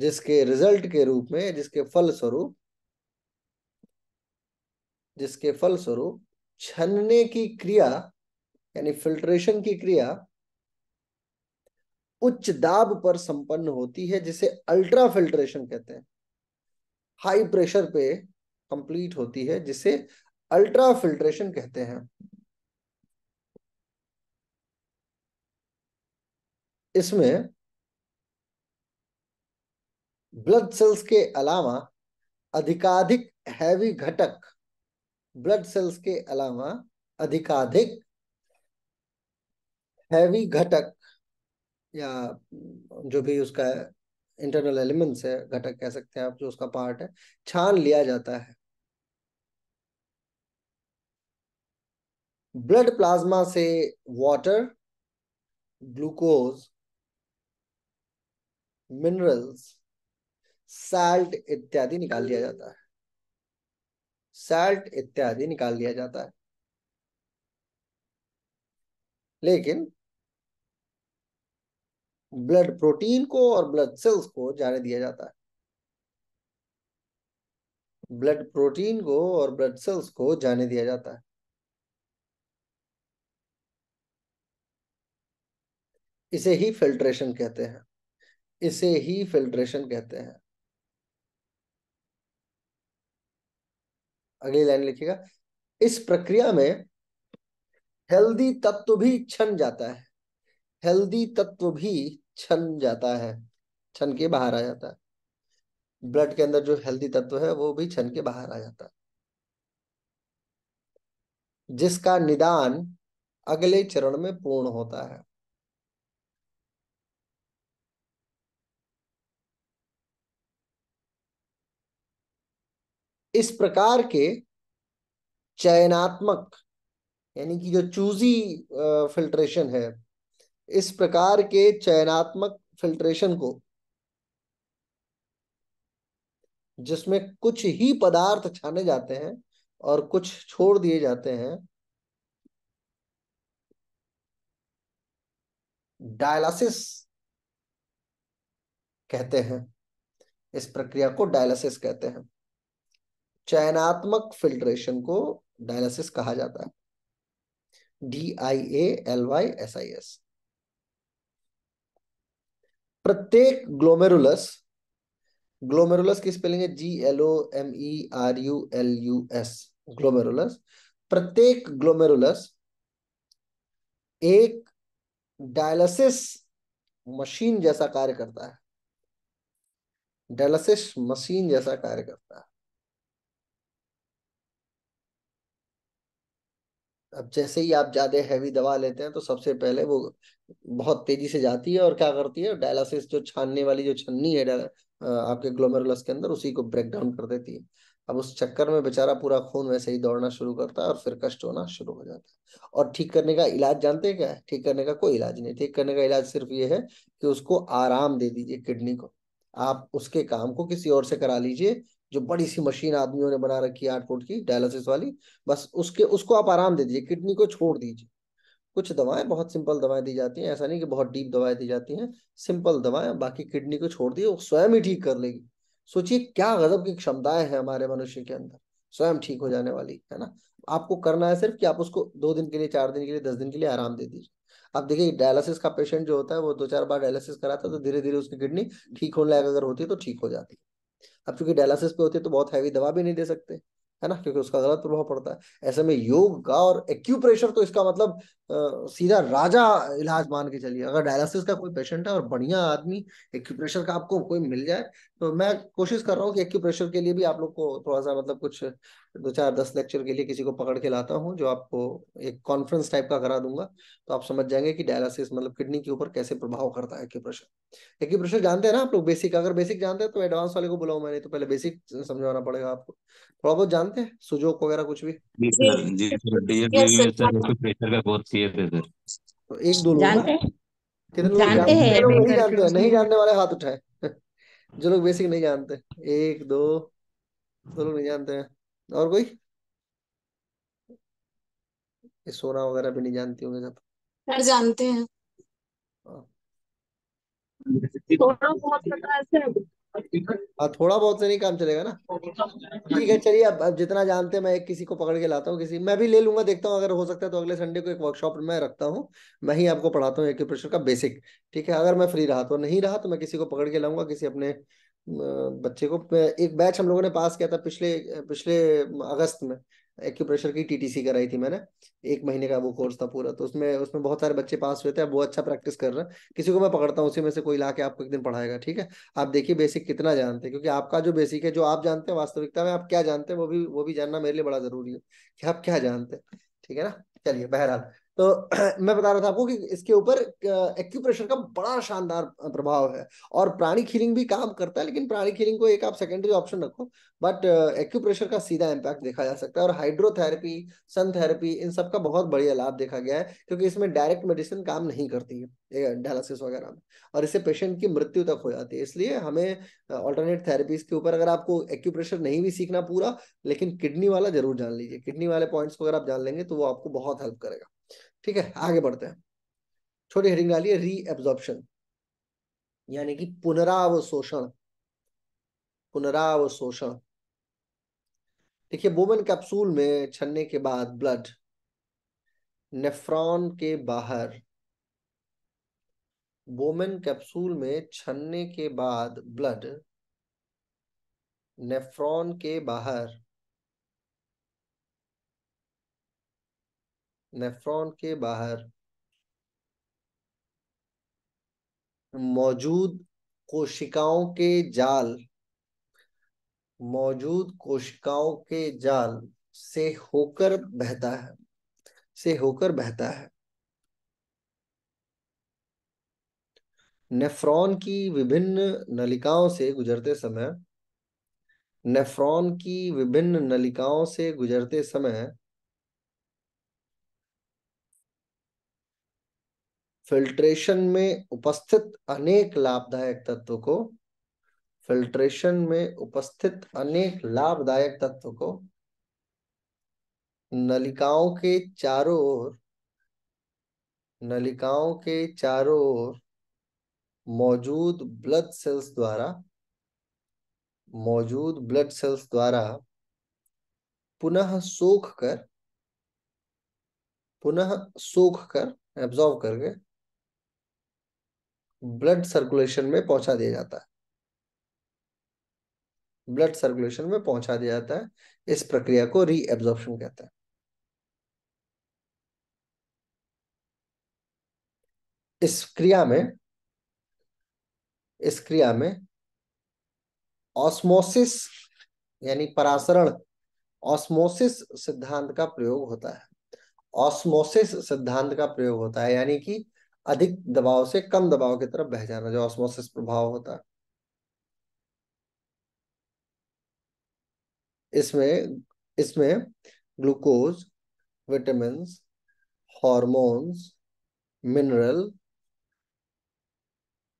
जिसके रिजल्ट के रूप में जिसके फल स्वरूप जिसके फलस्वरूप छनने की क्रिया यानी फिल्ट्रेशन की क्रिया उच्च दाब पर संपन्न होती है जिसे अल्ट्रा फिल्ट्रेशन कहते हैं हाई प्रेशर पे कंप्लीट होती है जिसे अल्ट्रा फिल्ट्रेशन कहते हैं इसमें ब्लड सेल्स के अलावा अधिकाधिक हैवी घटक ब्लड सेल्स के अलावा अधिकाधिक हैवी घटक या जो भी उसका इंटरनल एलिमेंट्स है घटक कह सकते हैं आप जो उसका पार्ट है छान लिया जाता है ब्लड प्लाज्मा से वाटर ग्लूकोज मिनरल्स साल्ट इत्यादि निकाल लिया जाता है सैल्ट इत्यादि निकाल दिया जाता है लेकिन ब्लड प्रोटीन को और ब्लड सेल्स को जाने दिया जाता है ब्लड प्रोटीन को और ब्लड सेल्स को जाने दिया जाता है इसे ही फिल्ट्रेशन कहते हैं इसे ही फिल्ट्रेशन कहते हैं अगली लाइन लिखिएगा इस प्रक्रिया में हेल्दी तत्व भी छन जाता है हेल्दी तत्व भी छन जाता है छन के बाहर आ जाता है ब्लड के अंदर जो हेल्दी तत्व है वो भी छन के बाहर आ जाता है जिसका निदान अगले चरण में पूर्ण होता है इस प्रकार के चयनात्मक यानी कि जो चूजी फिल्ट्रेशन है इस प्रकार के चयनात्मक फिल्ट्रेशन को जिसमें कुछ ही पदार्थ छाने जाते हैं और कुछ छोड़ दिए जाते हैं डायलिसिस कहते हैं इस प्रक्रिया को डायलिसिस कहते हैं चयनात्मक फिल्ट्रेशन को डायलिसिस कहा जाता है D I A L Y S I S प्रत्येक ग्लोमेरुलस ग्लोमेरुलस की स्पेलिंग है G L O M E R U L U S glomerulus प्रत्येक ग्लोमेरुलस एक डायलिसिस मशीन जैसा कार्य करता है डायलिसिस मशीन जैसा कार्य करता है अब जैसे ही आप ज्यादा हैवी दवा लेते हैं तो सबसे पहले वो बहुत तेजी से जाती है और क्या करती है डायलिसिस जो छानने वाली जो छन्नी है आपके ग्लोमेरुलस के अंदर उसी को ब्रेक डाउन कर देती है अब उस चक्कर में बेचारा पूरा खून वैसे ही दौड़ना शुरू करता है और फिर कष्ट होना शुरू हो जाता है और ठीक करने का इलाज जानते हैं क्या है ठीक करने का कोई इलाज नहीं ठीक करने का इलाज सिर्फ ये है कि उसको आराम दे दीजिए किडनी को आप उसके काम को किसी और से करा लीजिए जो बड़ी सी मशीन आदमियों ने बना रखी है आठ फुट की डायलिसिस वाली बस उसके उसको आप आराम दे दीजिए किडनी को छोड़ दीजिए कुछ दवाएं बहुत सिंपल दवाएं दी जाती हैं ऐसा नहीं कि बहुत डीप दवाएं दी जाती हैं सिंपल दवाएं बाकी किडनी को छोड़ दिए वो स्वयं ही ठीक कर लेगी सोचिए क्या गजब की क्षमताएं हैं हमारे मनुष्य के अंदर स्वयं ठीक हो जाने वाली है ना आपको करना है सिर्फ कि आप उसको दो दिन के लिए चार दिन के लिए दस दिन के लिए आराम दे दीजिए अब देखिए डायलिसिस का पेशेंट जो होता है वो दो चार बार डायलिसिस कराता है तो धीरे धीरे उसकी किडनी ठीक होने लायक अगर होती है तो ठीक हो जाती है अब चूंकि डायलिसिस पे होती है तो बहुत हैवी दवा भी नहीं दे सकते है ना क्योंकि उसका गलत प्रभाव पड़ता है ऐसे में योग का और एक्यूप्रेशर तो इसका मतलब सीधा राजा इलाज मान के चलिए अगर डायलिसिस का कोई पेशेंट है और बढ़िया आदमी एक्यूप्रेशर का आपको कोई मिल जाए तो मैं कोशिश कर रहा हूँ कि एक्यूप्रेशर के लिए भी आप लोग को थोड़ा सा मतलब कुछ दो चार दस लेक्चर के लिए किसी को पकड़ के लाता हूँ जो आपको एक कॉन्फ्रेंस टाइप का करा दूंगा तो आप समझ जाएंगे कि डायलिसिस मतलब किडनी के ऊपर कैसे प्रभाव करता है एक्यूप्रेशर एक्यूप्रेशर जानते हैं ना आप लोग बेसिक अगर बेसिक जानते हैं तो एडवांस वाले को बुलाऊ मैंने तो पहले बेसिक समझाना पड़ेगा आपको थोड़ा बहुत जानते हैं सुजोक वगैरह कुछ भी जी, जी, जी, होती है बेदर तो एक दो लोग जानते हैं जानते हैं नहीं जानते हैं नहीं जानने वाले हाथ उठाए जो लोग बेसिक नहीं जानते एक दो दो लोग नहीं जानते हैं और कोई ये सोना वगैरह भी नहीं जानती होंगे सब सर जानते हैं हाँ। सोना बहुत पता है सर हाँ थोड़ा बहुत से नहीं काम चलेगा ना ठीक है चलिए अब अब जितना जानते हैं मैं एक किसी को पकड़ के लाता हूँ किसी मैं भी ले लूंगा देखता हूँ अगर हो सकता है तो अगले संडे को एक वर्कशॉप में रखता हूँ मैं ही आपको पढ़ाता हूँ एक्यूप्रेशर का बेसिक ठीक है अगर मैं फ्री रहा तो नहीं रहा तो मैं किसी को पकड़ के लाऊंगा किसी अपने बच्चे को एक बैच हम लोगों ने पास किया था पिछले पिछले अगस्त में एक्यूप्रेशर की टीटीसी कराई थी मैंने एक महीने का वो कोर्स था पूरा तो उसमें उसमें बहुत सारे बच्चे पास हुए थे अब वो अच्छा प्रैक्टिस कर रहे हैं किसी को मैं पकड़ता हूँ उसी में से कोई ला के आपको एक दिन पढ़ाएगा ठीक है आप देखिए बेसिक कितना जानते हैं क्योंकि आपका जो बेसिक है जो आप जानते हैं वास्तविकता में आप क्या जानते हैं वो भी वो भी जानना मेरे लिए बड़ा जरूरी है कि आप क्या जानते हैं ठीक है ना चलिए बहरहाल तो मैं बता रहा था आपको कि इसके ऊपर एक्यूप्रेशर का बड़ा शानदार प्रभाव है और प्राणी खीलिंग भी काम करता है लेकिन प्राणी खीलिंग को एक आप सेकेंडरी ऑप्शन रखो बट एक्यूप्रेशर का सीधा इम्पैक्ट देखा जा सकता है और हाइड्रोथेरेपी सन थेरेपी इन सब का बहुत बढ़िया लाभ देखा गया है क्योंकि इसमें डायरेक्ट मेडिसिन काम नहीं करती है डायलिसिस वगैरह में और इससे पेशेंट की मृत्यु तक हो जाती है इसलिए हमें ऑल्टरनेट थेरेपीज के ऊपर अगर आपको एक्यूप्रेशर नहीं भी सीखना पूरा लेकिन किडनी वाला जरूर जान लीजिए किडनी वाले पॉइंट्स को अगर आप जान लेंगे तो वो आपको बहुत हेल्प करेगा ठीक है आगे बढ़ते हैं छोटी हेडिंग डालिए री रीएब्जॉर्प्शन यानी कि पुनरावशोषण पुनरावशोषण देखिए बोमन कैप्सूल में छनने के बाद ब्लड नेफ्रॉन के बाहर बोमन कैप्सूल में छनने के बाद ब्लड नेफ्रॉन के बाहर नेफ्रॉन के बाहर मौजूद कोशिकाओं के जाल मौजूद कोशिकाओं के जाल से होकर बहता है से होकर बहता है नेफ्रॉन की विभिन्न नलिकाओं से गुजरते समय नेफ्रॉन की विभिन्न नलिकाओं से गुजरते समय फिल्ट्रेशन में उपस्थित अनेक लाभदायक तत्व को फिल्ट्रेशन में उपस्थित अनेक लाभदायक तत्व को नलिकाओं के चारों ओर नलिकाओं के चारों ओर मौजूद ब्लड सेल्स द्वारा मौजूद ब्लड सेल्स द्वारा पुनः सोख कर पुनः सोख कर एब्जॉर्व करके ब्लड सर्कुलेशन में पहुंचा दिया जाता है ब्लड सर्कुलेशन में पहुंचा दिया जाता है इस प्रक्रिया को रीएब्जॉर्प्शन कहते हैं इस क्रिया में इस क्रिया में ऑस्मोसिस यानी परासरण ऑस्मोसिस सिद्धांत का प्रयोग होता है ऑस्मोसिस सिद्धांत का प्रयोग होता है यानी कि अधिक दबाव से कम दबाव की तरफ बह जाना जो ऑस्मोसिस प्रभाव होता है इसमें इसमें ग्लूकोज विटामिन हॉर्मोन्स मिनरल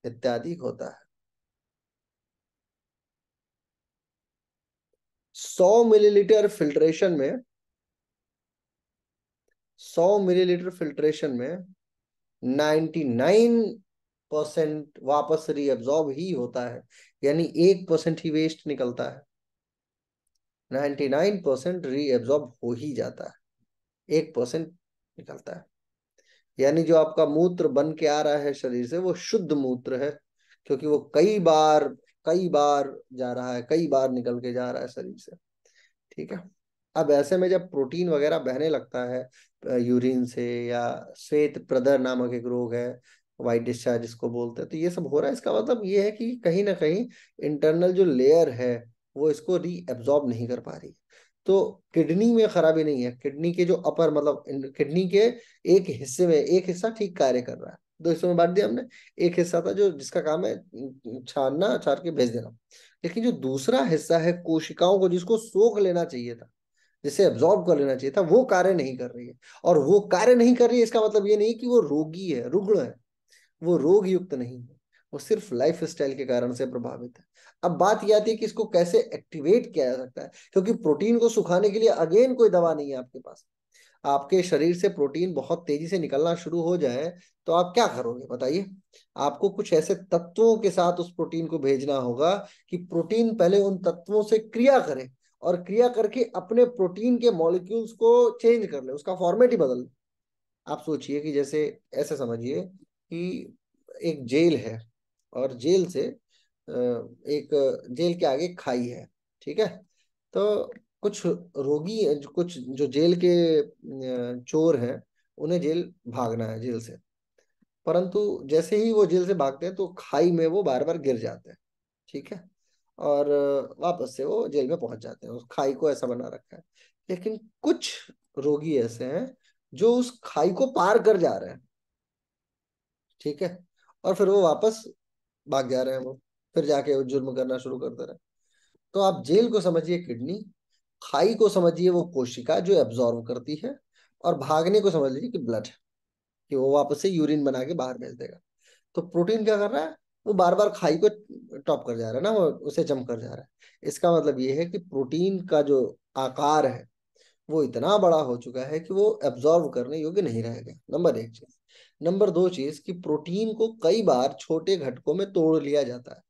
इत्यादि होता है 100 मिलीलीटर फिल्ट्रेशन में 100 मिलीलीटर फिल्ट्रेशन में 99 परसेंट वापस रीअब्जॉर्ब ही होता है यानी एक परसेंट ही वेस्ट निकलता है 99 परसेंट रीअब्जॉर्ब हो ही जाता है एक परसेंट निकलता है यानी जो आपका मूत्र बन के आ रहा है शरीर से वो शुद्ध मूत्र है क्योंकि वो कई बार कई बार जा रहा है कई बार निकल के जा रहा है शरीर से ठीक है अब ऐसे में जब प्रोटीन वगैरह बहने लगता है यूरिन से या श्वेत प्रदर नामक एक रोग है वाइट डिस्चार्ज इसको बोलते हैं तो ये सब हो रहा है इसका मतलब ये है कि कहीं ना कहीं इंटरनल जो लेयर है वो इसको एब्जॉर्ब नहीं कर पा रही तो किडनी में खराबी नहीं है किडनी के जो अपर मतलब किडनी के एक हिस्से में एक हिस्सा ठीक कार्य कर रहा है दो हिस्सों में बांट दिया हमने एक हिस्सा था जो जिसका काम है छानना छाड़ के भेज देना लेकिन जो दूसरा हिस्सा है कोशिकाओं को जिसको सोख लेना चाहिए था जिसे एब्जॉर्ब कर लेना चाहिए था वो कार्य नहीं कर रही है और वो कार्य नहीं कर रही है इसका मतलब ये नहीं कि वो रोगी है रुग्ण है वो रोग युक्त नहीं है वो सिर्फ लाइफ स्टाइल के कारण से प्रभावित है अब बात यह आती है कि इसको कैसे एक्टिवेट किया जा सकता है क्योंकि प्रोटीन को सुखाने के लिए अगेन कोई दवा नहीं है आपके पास आपके शरीर से प्रोटीन बहुत तेजी से निकलना शुरू हो जाए तो आप क्या करोगे बताइए आपको कुछ ऐसे तत्वों के साथ उस प्रोटीन को भेजना होगा कि प्रोटीन पहले उन तत्वों से क्रिया करे और क्रिया करके अपने प्रोटीन के मॉलिक्यूल्स को चेंज कर ले उसका फॉर्मेट ही बदल आप सोचिए कि जैसे ऐसे समझिए कि एक जेल है और जेल से एक जेल के आगे खाई है ठीक है तो कुछ रोगी कुछ जो जेल के चोर हैं उन्हें जेल भागना है जेल से परंतु जैसे ही वो जेल से भागते हैं तो खाई में वो बार बार गिर जाते हैं ठीक है और वापस से वो जेल में पहुंच जाते हैं उस खाई को ऐसा बना रखा है लेकिन कुछ रोगी ऐसे हैं जो उस खाई को पार कर जा रहे हैं ठीक है और फिर वो वापस भाग जा रहे हैं वो फिर जाके वो जुर्म करना शुरू कर दे रहे हैं तो आप जेल को समझिए किडनी खाई को समझिए वो कोशिका जो एब्जॉर्व करती है और भागने को समझ लीजिए कि ब्लड कि वो वापस से यूरिन बना के बाहर भेज देगा तो प्रोटीन क्या कर रहा है वो बार बार खाई को टॉप कर जा रहा है ना वो उसे जम कर जा रहा है इसका मतलब ये है कि प्रोटीन का जो आकार है वो इतना बड़ा हो चुका है कि वो एब्जॉर्व करने योग्य नहीं रह गया नंबर एक चीज नंबर दो चीज कि प्रोटीन को कई बार छोटे घटकों में तोड़ लिया जाता है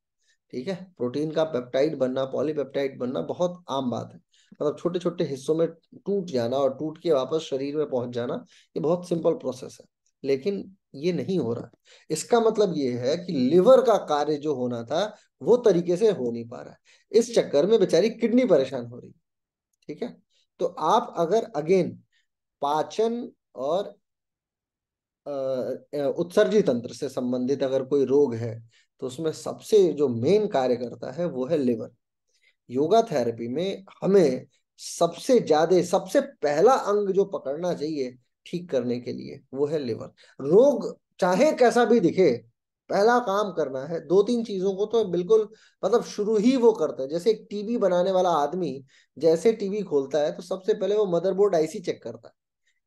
ठीक है प्रोटीन का पेप्टाइड बनना पॉलीपेप्टाइड बनना बहुत आम बात है मतलब छोटे छोटे हिस्सों में टूट जाना और टूट के वापस शरीर में पहुंच जाना ये बहुत सिंपल प्रोसेस है लेकिन ये नहीं हो रहा इसका मतलब ये है कि लिवर का कार्य जो होना था वो तरीके से हो नहीं पा रहा इस चक्कर में बेचारी किडनी परेशान हो रही ठीक है तो आप अगर अगेन पाचन और उत्सर्जी तंत्र से संबंधित अगर कोई रोग है तो उसमें सबसे जो मेन कार्य करता है वो है लिवर योगा थेरेपी में हमें सबसे ज्यादा सबसे पहला अंग जो पकड़ना चाहिए ठीक करने के लिए वो है लिवर रोग चाहे कैसा भी दिखे पहला काम करना है दो तीन चीजों को तो बिल्कुल मतलब शुरू ही वो करता है जैसे एक टीवी बनाने वाला आदमी जैसे टीवी खोलता है तो सबसे पहले वो मदरबोर्ड आईसी चेक करता है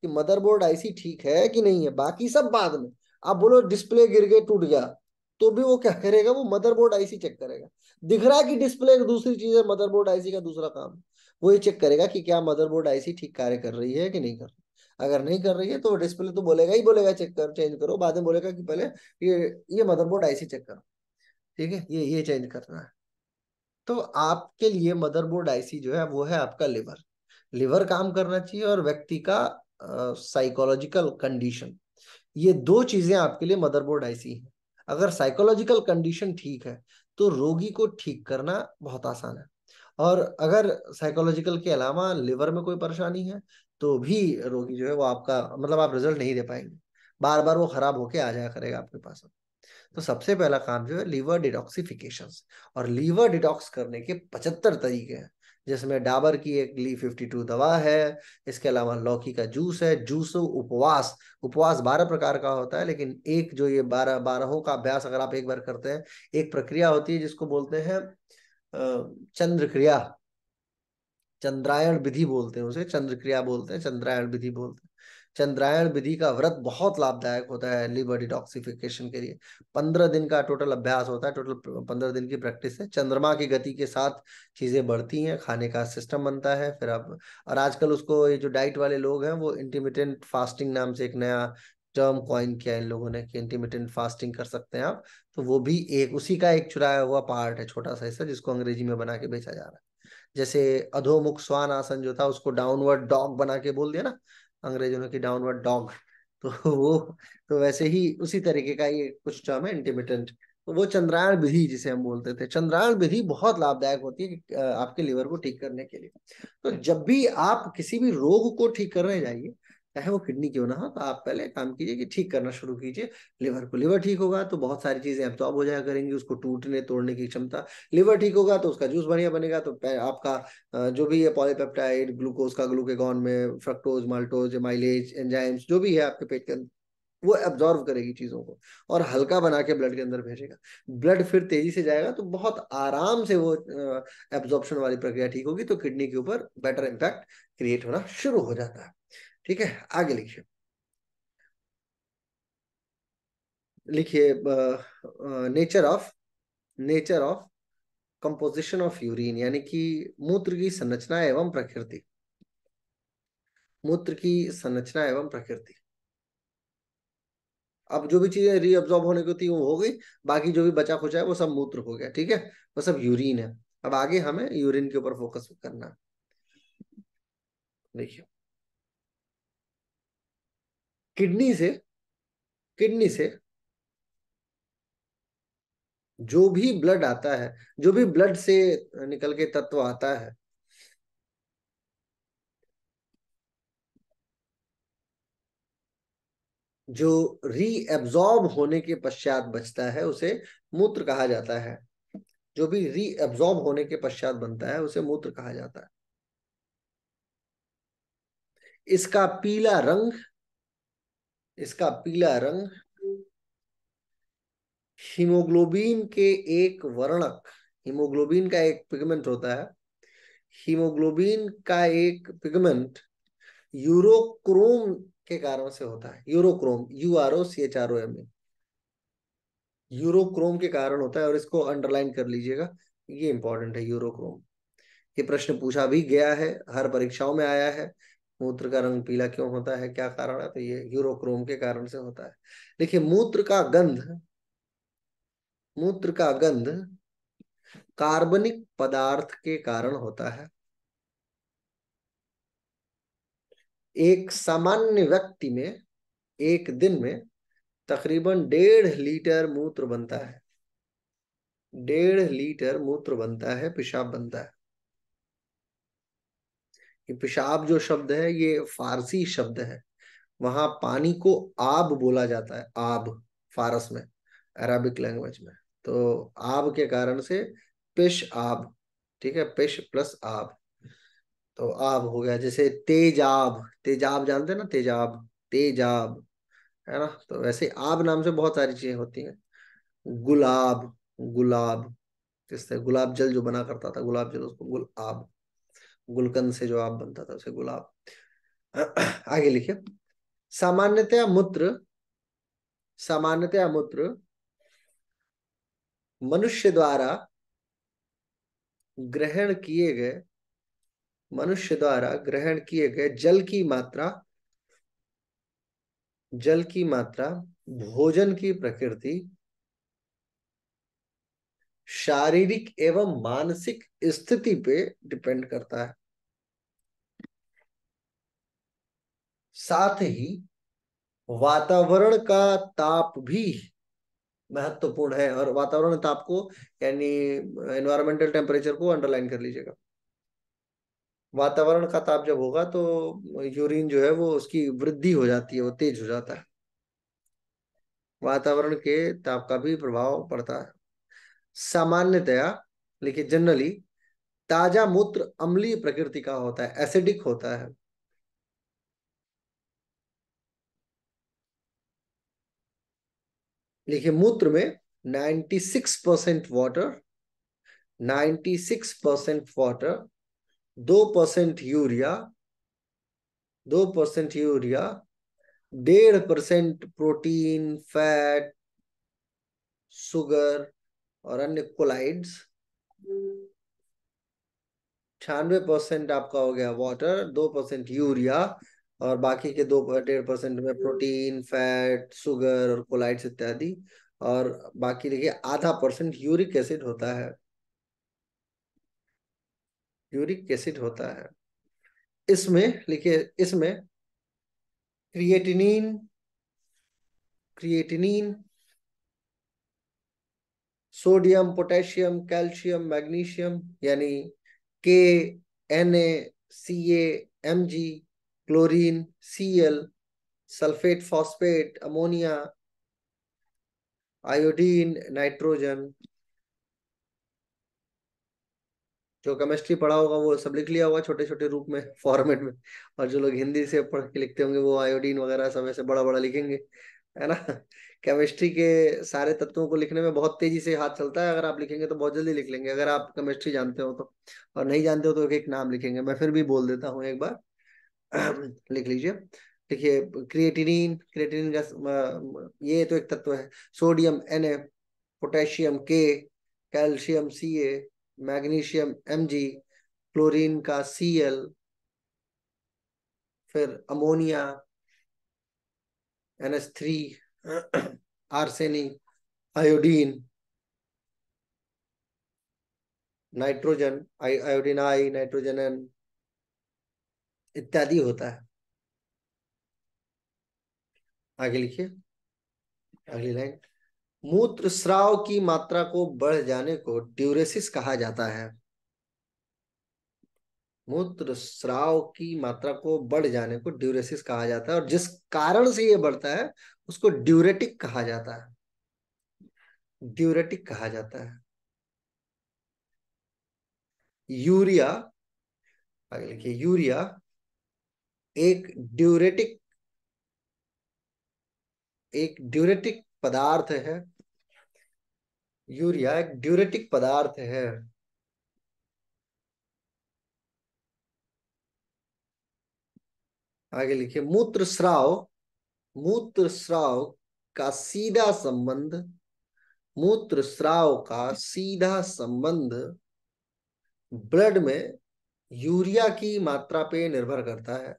कि मदरबोर्ड आईसी ठीक है कि नहीं है बाकी सब बाद में आप बोलो डिस्प्ले गिर गए टूट गया तो भी वो क्या करेगा वो मदरबोर्ड आईसी चेक करेगा दिख रहा है कि डिस्प्ले दूसरी चीज है मदरबोर्ड आईसी का दूसरा काम वो ये चेक करेगा कि क्या मदरबोर्ड आईसी ठीक कार्य कर रही है कि नहीं कर रही अगर नहीं कर रही है तो डिस्प्ले तो बोलेगा ही बोलेगा चेक कर चेंज करो बाद में बोलेगा कि पहले ये ये मदरबोर्ड आईसी चेक करो ठीक है ये ये चेंज करना है तो आपके लिए मदरबोर्ड आईसी जो है वो है आपका लिवर लिवर काम करना चाहिए और व्यक्ति का साइकोलॉजिकल uh, कंडीशन ये दो चीजें आपके लिए मदरबोर्ड आईसी है अगर साइकोलॉजिकल कंडीशन ठीक है तो रोगी को ठीक करना बहुत आसान है और अगर साइकोलॉजिकल के अलावा लिवर में कोई परेशानी है तो भी रोगी जो है वो आपका मतलब आप रिजल्ट नहीं दे पाएंगे बार बार वो खराब होके आ जाया करेगा आपके पास तो सबसे पहला काम जो है लीवर डिटॉक्सिफिकेशन और लीवर डिटॉक्स करने के पचहत्तर तरीके हैं जिसमें डाबर की एक ली फिफ्टी टू दवा है इसके अलावा लौकी का जूस है जूस उपवास उपवास बारह प्रकार का होता है लेकिन एक जो ये बारह बारहों का अभ्यास अगर आप एक बार करते हैं एक प्रक्रिया होती है जिसको बोलते हैं चंद्र क्रिया चंद्रायण विधि बोलते हैं उसे चंद्रक्रिया बोलते हैं चंद्रायण विधि बोलते हैं चंद्रायण विधि का व्रत बहुत लाभदायक होता है लिवर डिटॉक्सिफिकेशन के लिए पंद्रह दिन का टोटल अभ्यास होता है टोटल पंद्रह दिन की प्रैक्टिस है चंद्रमा की गति के साथ चीज़ें बढ़ती हैं खाने का सिस्टम बनता है फिर आप और आजकल उसको ये जो डाइट वाले लोग हैं वो इंटीमिटेंट फास्टिंग नाम से एक नया टर्म क्वाइन किया इन लोगों ने कि इंटीमिटेंट फास्टिंग कर सकते हैं आप तो वो भी एक उसी का एक चुराया हुआ पार्ट है छोटा सा हिस्सा जिसको अंग्रेजी में बना के बेचा जा रहा है जैसे अधोमुख स्वान आसन जो था उसको डाउनवर्ड डॉग बना के बोल दिया ना अंग्रेजों ने की डाउनवर्ड डॉग तो वो तो वैसे ही उसी तरीके का ये कुछ टर्म है इंटीमिटेंट तो वो चंद्रायण विधि जिसे हम बोलते थे चंद्रायण विधि बहुत लाभदायक होती है आपके लीवर को ठीक करने के लिए तो जब भी आप किसी भी रोग को ठीक करने जाइए चाहे वो किडनी क्यों ना हो तो आप पहले काम कीजिए कि ठीक करना शुरू कीजिए लिवर को लिवर ठीक होगा तो बहुत सारी चीजें एब्जॉर्ब तो हो जाया करेंगी उसको टूटने तोड़ने की क्षमता लिवर ठीक होगा तो उसका जूस बढ़िया बनेगा तो आपका जो भी है पॉलीपेप्टाइड ग्लूकोज का ग्लूकेगॉन में फ्रक्टोज माल्टोज माइलेज एंजाइम्स जो भी है आपके पेट के अंदर वो एब्जॉर्व करेगी चीजों को और हल्का बना के ब्लड के अंदर भेजेगा ब्लड फिर तेजी से जाएगा तो बहुत आराम से वो एब्जॉर्प्शन वाली प्रक्रिया ठीक होगी तो किडनी के ऊपर बेटर इम्पैक्ट क्रिएट होना शुरू हो जाता है ठीक है आगे लिखिए लिखिए nature of nature of composition of urine यानी कि मूत्र की संरचना एवं प्रकृति मूत्र की संरचना एवं प्रकृति अब जो भी चीजें रीअब्जॉर्ब होने की होती वो हो गई बाकी जो भी बचा खुचा है वो सब मूत्र हो गया ठीक है वो सब यूरिन है अब आगे हमें यूरिन के ऊपर फोकस करना है देखिए किडनी से किडनी से जो भी ब्लड आता है जो भी ब्लड से निकल के तत्व आता है जो रीएब्जॉर्ब होने के पश्चात बचता है उसे मूत्र कहा जाता है जो भी रीएब्जॉर्ब होने के पश्चात बनता है उसे मूत्र कहा जाता है इसका पीला रंग इसका पीला रंग हीमोग्लोबिन के एक वर्णक हीमोग्लोबिन का एक पिगमेंट होता है हीमोग्लोबिन का एक पिगमेंट यूरोक्रोम के कारण से होता है urochrome U R O C H R O M A urochrome के कारण होता है और इसको अंडरलाइन कर लीजिएगा ये इंपॉर्टेंट है यूरोक्रोम ये प्रश्न पूछा भी गया है हर परीक्षाओं में आया है मूत्र का रंग पीला क्यों होता है क्या कारण है तो ये यूरोक्रोम के कारण से होता है देखिए मूत्र का गंध मूत्र का गंध कार्बनिक पदार्थ के कारण होता है एक सामान्य व्यक्ति में एक दिन में तकरीबन डेढ़ लीटर मूत्र बनता है डेढ़ लीटर मूत्र बनता है पेशाब बनता है कि पेशाब जो शब्द है ये फारसी शब्द है वहां पानी को आब बोला जाता है आब फारस में अरबिक लैंग्वेज में तो आब के कारण से पेश आब ठीक है पेश प्लस आब तो आब हो गया जैसे तेजाब तेजाब जानते हैं ना तेजाब तेजाब है ना तो वैसे आब नाम से बहुत सारी चीजें होती हैं गुलाब गुलाब किस तरह गुलाब जल जो बना करता था गुलाब जल उसको गुलाब गुलकंद से जो आप बनता था उसे गुलाब आगे लिखिए सामान्यतया मूत्र सामान्यतया मूत्र मनुष्य द्वारा ग्रहण किए गए मनुष्य द्वारा ग्रहण किए गए जल की मात्रा जल की मात्रा भोजन की प्रकृति शारीरिक एवं मानसिक स्थिति पे डिपेंड करता है साथ ही वातावरण का ताप भी महत्वपूर्ण है और वातावरण ताप को यानी एनवायरमेंटल टेम्परेचर को अंडरलाइन कर लीजिएगा वातावरण का ताप जब होगा तो यूरिन जो है वो उसकी वृद्धि हो जाती है वो तेज हो जाता है वातावरण के ताप का भी प्रभाव पड़ता है सामान्यतया लेकिन जनरली ताजा मूत्र अम्लीय प्रकृति का होता है एसिडिक होता है लेकिन मूत्र में 96 percent water six percent water दो परसेंट यूरिया दो परसेंट यूरिया डेढ़ परसेंट प्रोटीन फैट सुगर और अन्य कोलाइड्स छियानवे परसेंट आपका हो गया वाटर दो परसेंट यूरिया और बाकी के दो डेढ़ परसेंट में प्रोटीन फैट सुगर और कोलाइड्स इत्यादि और बाकी देखिए आधा परसेंट यूरिक एसिड होता है यूरिक एसिड होता है इसमें लिखिए इसमें creatinine creatinine sodium potassium calcium magnesium यानी K N A C M G chlorine C L sulphate phosphate ammonia iodine nitrogen जो केमिस्ट्री पढ़ा होगा वो सब लिख लिया होगा छोटे छोटे रूप में फॉर्मेट में और जो लोग हिंदी से पढ़ के लिखते होंगे वो आयोडीन वगैरह समय से बड़ा बड़ा लिखेंगे है ना केमिस्ट्री के सारे तत्वों को लिखने में बहुत तेजी से हाथ चलता है अगर आप लिखेंगे तो बहुत जल्दी लिख लेंगे अगर आप केमिस्ट्री जानते हो तो और नहीं जानते हो तो एक एक नाम लिखेंगे मैं फिर भी बोल देता हूँ एक बार लिख लीजिए देखिए क्रिएटिनिन क्रिएटिनिन का ये तो एक तत्व है sodium N potassium K calcium C A magnesium M G chlorine का सी एल फिर ammonia N S three arsenic iodine nitrogen iodine I nitrogen N इत्यादि होता है आगे लिखिए अगली लाइन मूत्र स्राव की मात्रा को बढ़ जाने को ड्यूरेसिस कहा जाता है मूत्र स्राव की मात्रा को बढ़ जाने को ड्यूरेसिस कहा जाता है और जिस कारण से ये बढ़ता है उसको ड्यूरेटिक कहा जाता है ड्यूरेटिक कहा जाता है यूरिया आगे लिखिए यूरिया एक ड्यूरेटिक एक ड्यूरेटिक पदार्थ है यूरिया एक ड्यूरेटिक पदार्थ है आगे लिखिए मूत्र श्राव मूत्र श्राव का सीधा संबंध मूत्र स्राव का सीधा संबंध ब्लड में यूरिया की मात्रा पे निर्भर करता है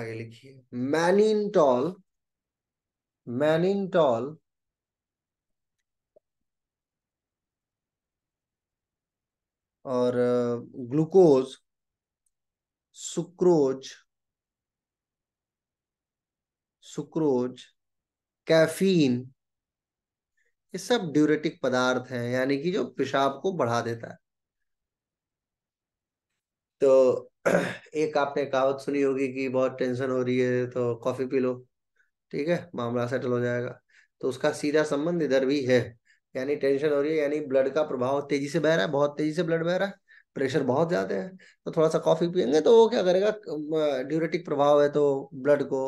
आगे लिखिए मैनिनटॉल मैनिनटॉल और ग्लूकोज सुक्रोज सुक्रोज कैफीन ये सब ड्यूरेटिक पदार्थ हैं यानी कि जो पेशाब को बढ़ा देता है तो एक आपने कहावत सुनी होगी कि बहुत टेंशन हो रही है तो कॉफी पी लो ठीक है मामला सेटल हो जाएगा तो उसका सीधा संबंध इधर भी है यानी टेंशन हो रही है यानी ब्लड का प्रभाव तेजी से बह रहा है बहुत तेजी से ब्लड बह रहा है प्रेशर बहुत ज्यादा है तो थोड़ा सा कॉफी पियेंगे तो वो क्या करेगा ड्यूरेटिक प्रभाव है तो ब्लड को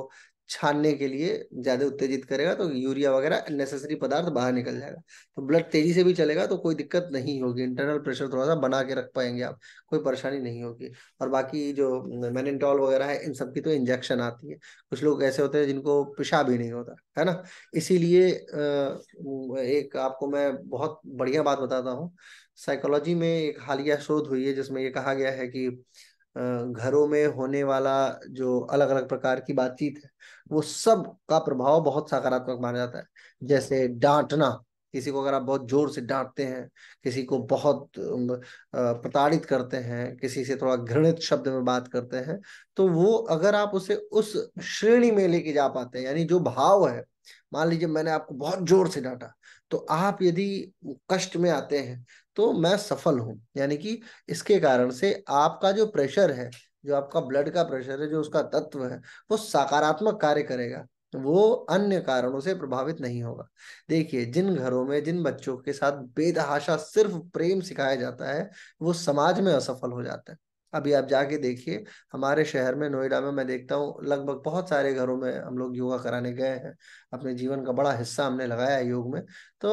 छानने के लिए ज्यादा उत्तेजित करेगा तो यूरिया वगैरह नेसेसरी पदार्थ बाहर निकल जाएगा तो ब्लड तेजी से भी चलेगा तो कोई दिक्कत नहीं होगी इंटरनल प्रेशर थोड़ा सा बना के रख पाएंगे आप कोई परेशानी नहीं होगी और बाकी जो मैनिटॉल वगैरह है इन सब की तो इंजेक्शन आती है कुछ लोग ऐसे होते हैं जिनको पेशाब ही नहीं होता है ना इसीलिए एक आपको मैं बहुत बढ़िया बात बताता हूँ साइकोलॉजी में एक हालिया शोध हुई है जिसमें ये कहा गया है कि घरों में होने वाला जो अलग अलग प्रकार की बातचीत है वो सब का प्रभाव बहुत सकारात्मक माना जाता है जैसे डांटना किसी को अगर आप बहुत जोर से डांटते हैं किसी को बहुत प्रताड़ित करते हैं किसी से थोड़ा घृणित शब्द में बात करते हैं तो वो अगर आप उसे उस श्रेणी में लेके जा पाते हैं यानी जो भाव है मान लीजिए मैंने आपको बहुत जोर से डांटा तो आप यदि कष्ट में आते हैं तो मैं सफल हूँ यानी कि इसके कारण से आपका जो प्रेशर है जो आपका ब्लड का प्रेशर है जो उसका तत्व है वो सकारात्मक कार्य करेगा वो अन्य कारणों से प्रभावित नहीं होगा देखिए जिन घरों में जिन बच्चों के साथ बेतहाशा सिर्फ प्रेम सिखाया जाता है वो समाज में असफल हो जाता है अभी आप जाके देखिए हमारे शहर में नोएडा में मैं देखता हूँ लगभग बहुत सारे घरों में हम लोग योगा कराने गए हैं अपने जीवन का बड़ा हिस्सा हमने लगाया है योग में तो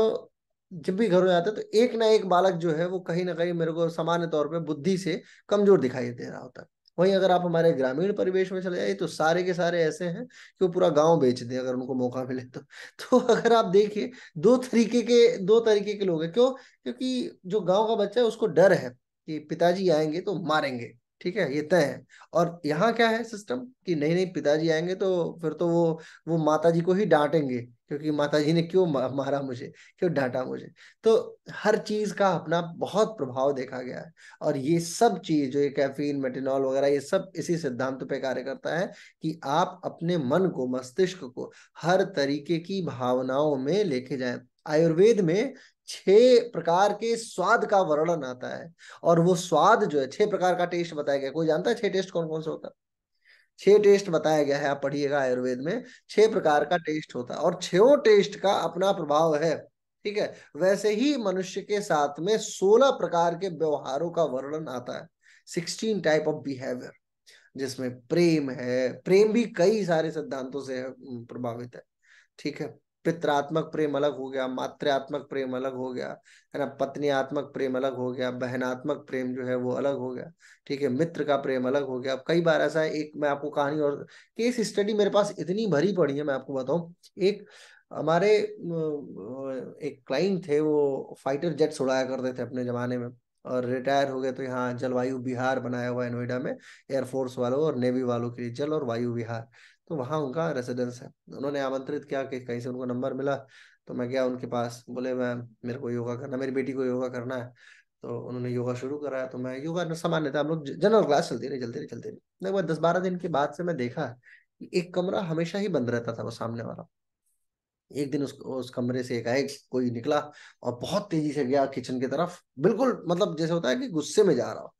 जब भी घरों जाता तो एक ना एक बालक जो है वो कहीं ना कहीं मेरे को सामान्य तौर पर बुद्धि से कमजोर दिखाई दे रहा होता है वहीं अगर आप हमारे ग्रामीण परिवेश में चले जाए तो सारे के सारे ऐसे हैं कि वो पूरा गांव बेच दे अगर उनको मौका मिले तो तो अगर आप देखिए दो तरीके के दो तरीके के लोग हैं क्यों क्योंकि जो गांव का बच्चा है उसको डर है कि पिताजी आएंगे तो मारेंगे ठीक है ये तय है और यहाँ क्या है सिस्टम कि नहीं नहीं पिताजी आएंगे तो फिर तो वो वो माता जी को ही डांटेंगे क्योंकि माता जी ने क्यों मारा मुझे क्यों डांटा मुझे तो हर चीज का अपना बहुत प्रभाव देखा गया है और ये सब चीज जो ये कैफीन मेटेनॉल वगैरह ये सब इसी सिद्धांत पे कार्य करता है कि आप अपने मन को मस्तिष्क को हर तरीके की भावनाओं में लेके जाए आयुर्वेद में छह प्रकार के स्वाद का वर्णन आता है और वो स्वाद जो है छह प्रकार का टेस्ट बताया गया कोई जानता है छह टेस्ट कौन कौन सा होता है छह टेस्ट बताया गया है आप पढ़िएगा आयुर्वेद में छह प्रकार का टेस्ट होता है और छो टेस्ट का अपना प्रभाव है ठीक है वैसे ही मनुष्य के साथ में सोलह प्रकार के व्यवहारों का वर्णन आता है सिक्सटीन टाइप ऑफ बिहेवियर जिसमें प्रेम है प्रेम भी कई सारे सिद्धांतों से हम्म, प्रभावित है ठीक है पित्रात्मक प्रेम अलग हो गया मातृत्मक प्रेम अलग हो गया है ना पत्नीत्मक प्रेम अलग हो गया बहनात्मक प्रेम जो है वो अलग हो गया ठीक है मित्र का प्रेम अलग हो गया अब कई बार ऐसा है एक मैं आपको कहानी और केस स्टडी मेरे पास इतनी भरी पड़ी है मैं आपको बताऊं एक हमारे एक क्लाइंट थे वो फाइटर जेट्स उड़ाया करते थे अपने ज़माने में और रिटायर हो गए तो यहाँ जलवायु विहार बनाया हुआ है नोएडा में एयरफोर्स वालों और नेवी वालों के लिए जल और वायु विहार तो वहां उनका रेसिडेंस है उन्होंने आमंत्रित किया कि कहीं से उनको नंबर मिला तो मैं गया उनके पास बोले मैं मेरे को योगा करना मेरी बेटी को योगा करना है तो उन्होंने योगा शुरू कराया तो मैं योगा सामान्य था हम लोग जनरल क्लास चलती रही चलती रही चलती रही एक दस बारह दिन के बाद से मैं देखा कि एक कमरा हमेशा ही बंद रहता था वो सामने वाला एक दिन उस उस कमरे से एक आए कोई निकला और बहुत तेजी से गया किचन की तरफ बिल्कुल मतलब जैसे होता है कि गुस्से में जा रहा हो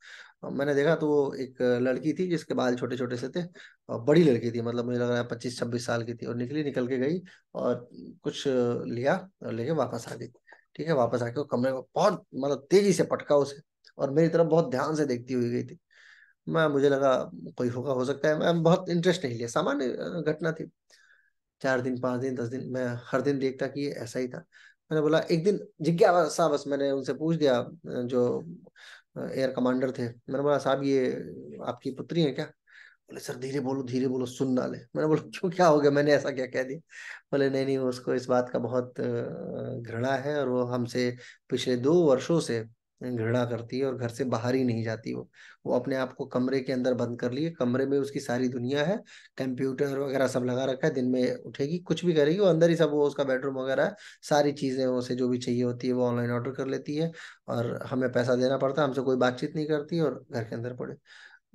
मैंने देखा तो वो एक लड़की थी जिसके बाल छोटे छोटे से थे और बड़ी लड़की थी मतलब मुझे लग रहा है पच्चीस छब्बीस साल की थी और निकली निकल के गई और कुछ लिया और लेके वापस आ गई ठीक है वापस आके वो कमरे को बहुत मतलब तेजी से पटका उसे और मेरी तरफ बहुत ध्यान से देखती हुई गई थी मैं मुझे लगा कोई होगा हो सकता है मैं बहुत इंटरेस्ट नहीं लिया सामान्य घटना थी चार दिन पांच दिन दस दिन मैं हर दिन देखता कि ऐसा ही था मैंने बोला एक दिन जिज्ञासा बस मैंने उनसे पूछ दिया जो एयर कमांडर थे मैंने बोला साहब ये आपकी पुत्री है क्या बोले सर धीरे बोलो धीरे बोलो सुन ना ले मैंने बोला क्यों क्या हो गया मैंने ऐसा क्या कह दिया बोले नहीं नहीं उसको इस बात का बहुत घृणा है और वो हमसे पिछले दो वर्षों से घृणा करती है और घर से बाहर ही नहीं जाती वो वो अपने आप को कमरे के अंदर बंद कर लिए कमरे में उसकी सारी दुनिया है कंप्यूटर वगैरह सब लगा रखा है दिन में उठेगी कुछ भी करेगी वो अंदर ही सब वो उसका बेडरूम वगैरह सारी चीज़ें उसे जो भी चाहिए होती है वो ऑनलाइन ऑर्डर कर लेती है और हमें पैसा देना पड़ता है हमसे कोई बातचीत नहीं करती और घर के अंदर पड़े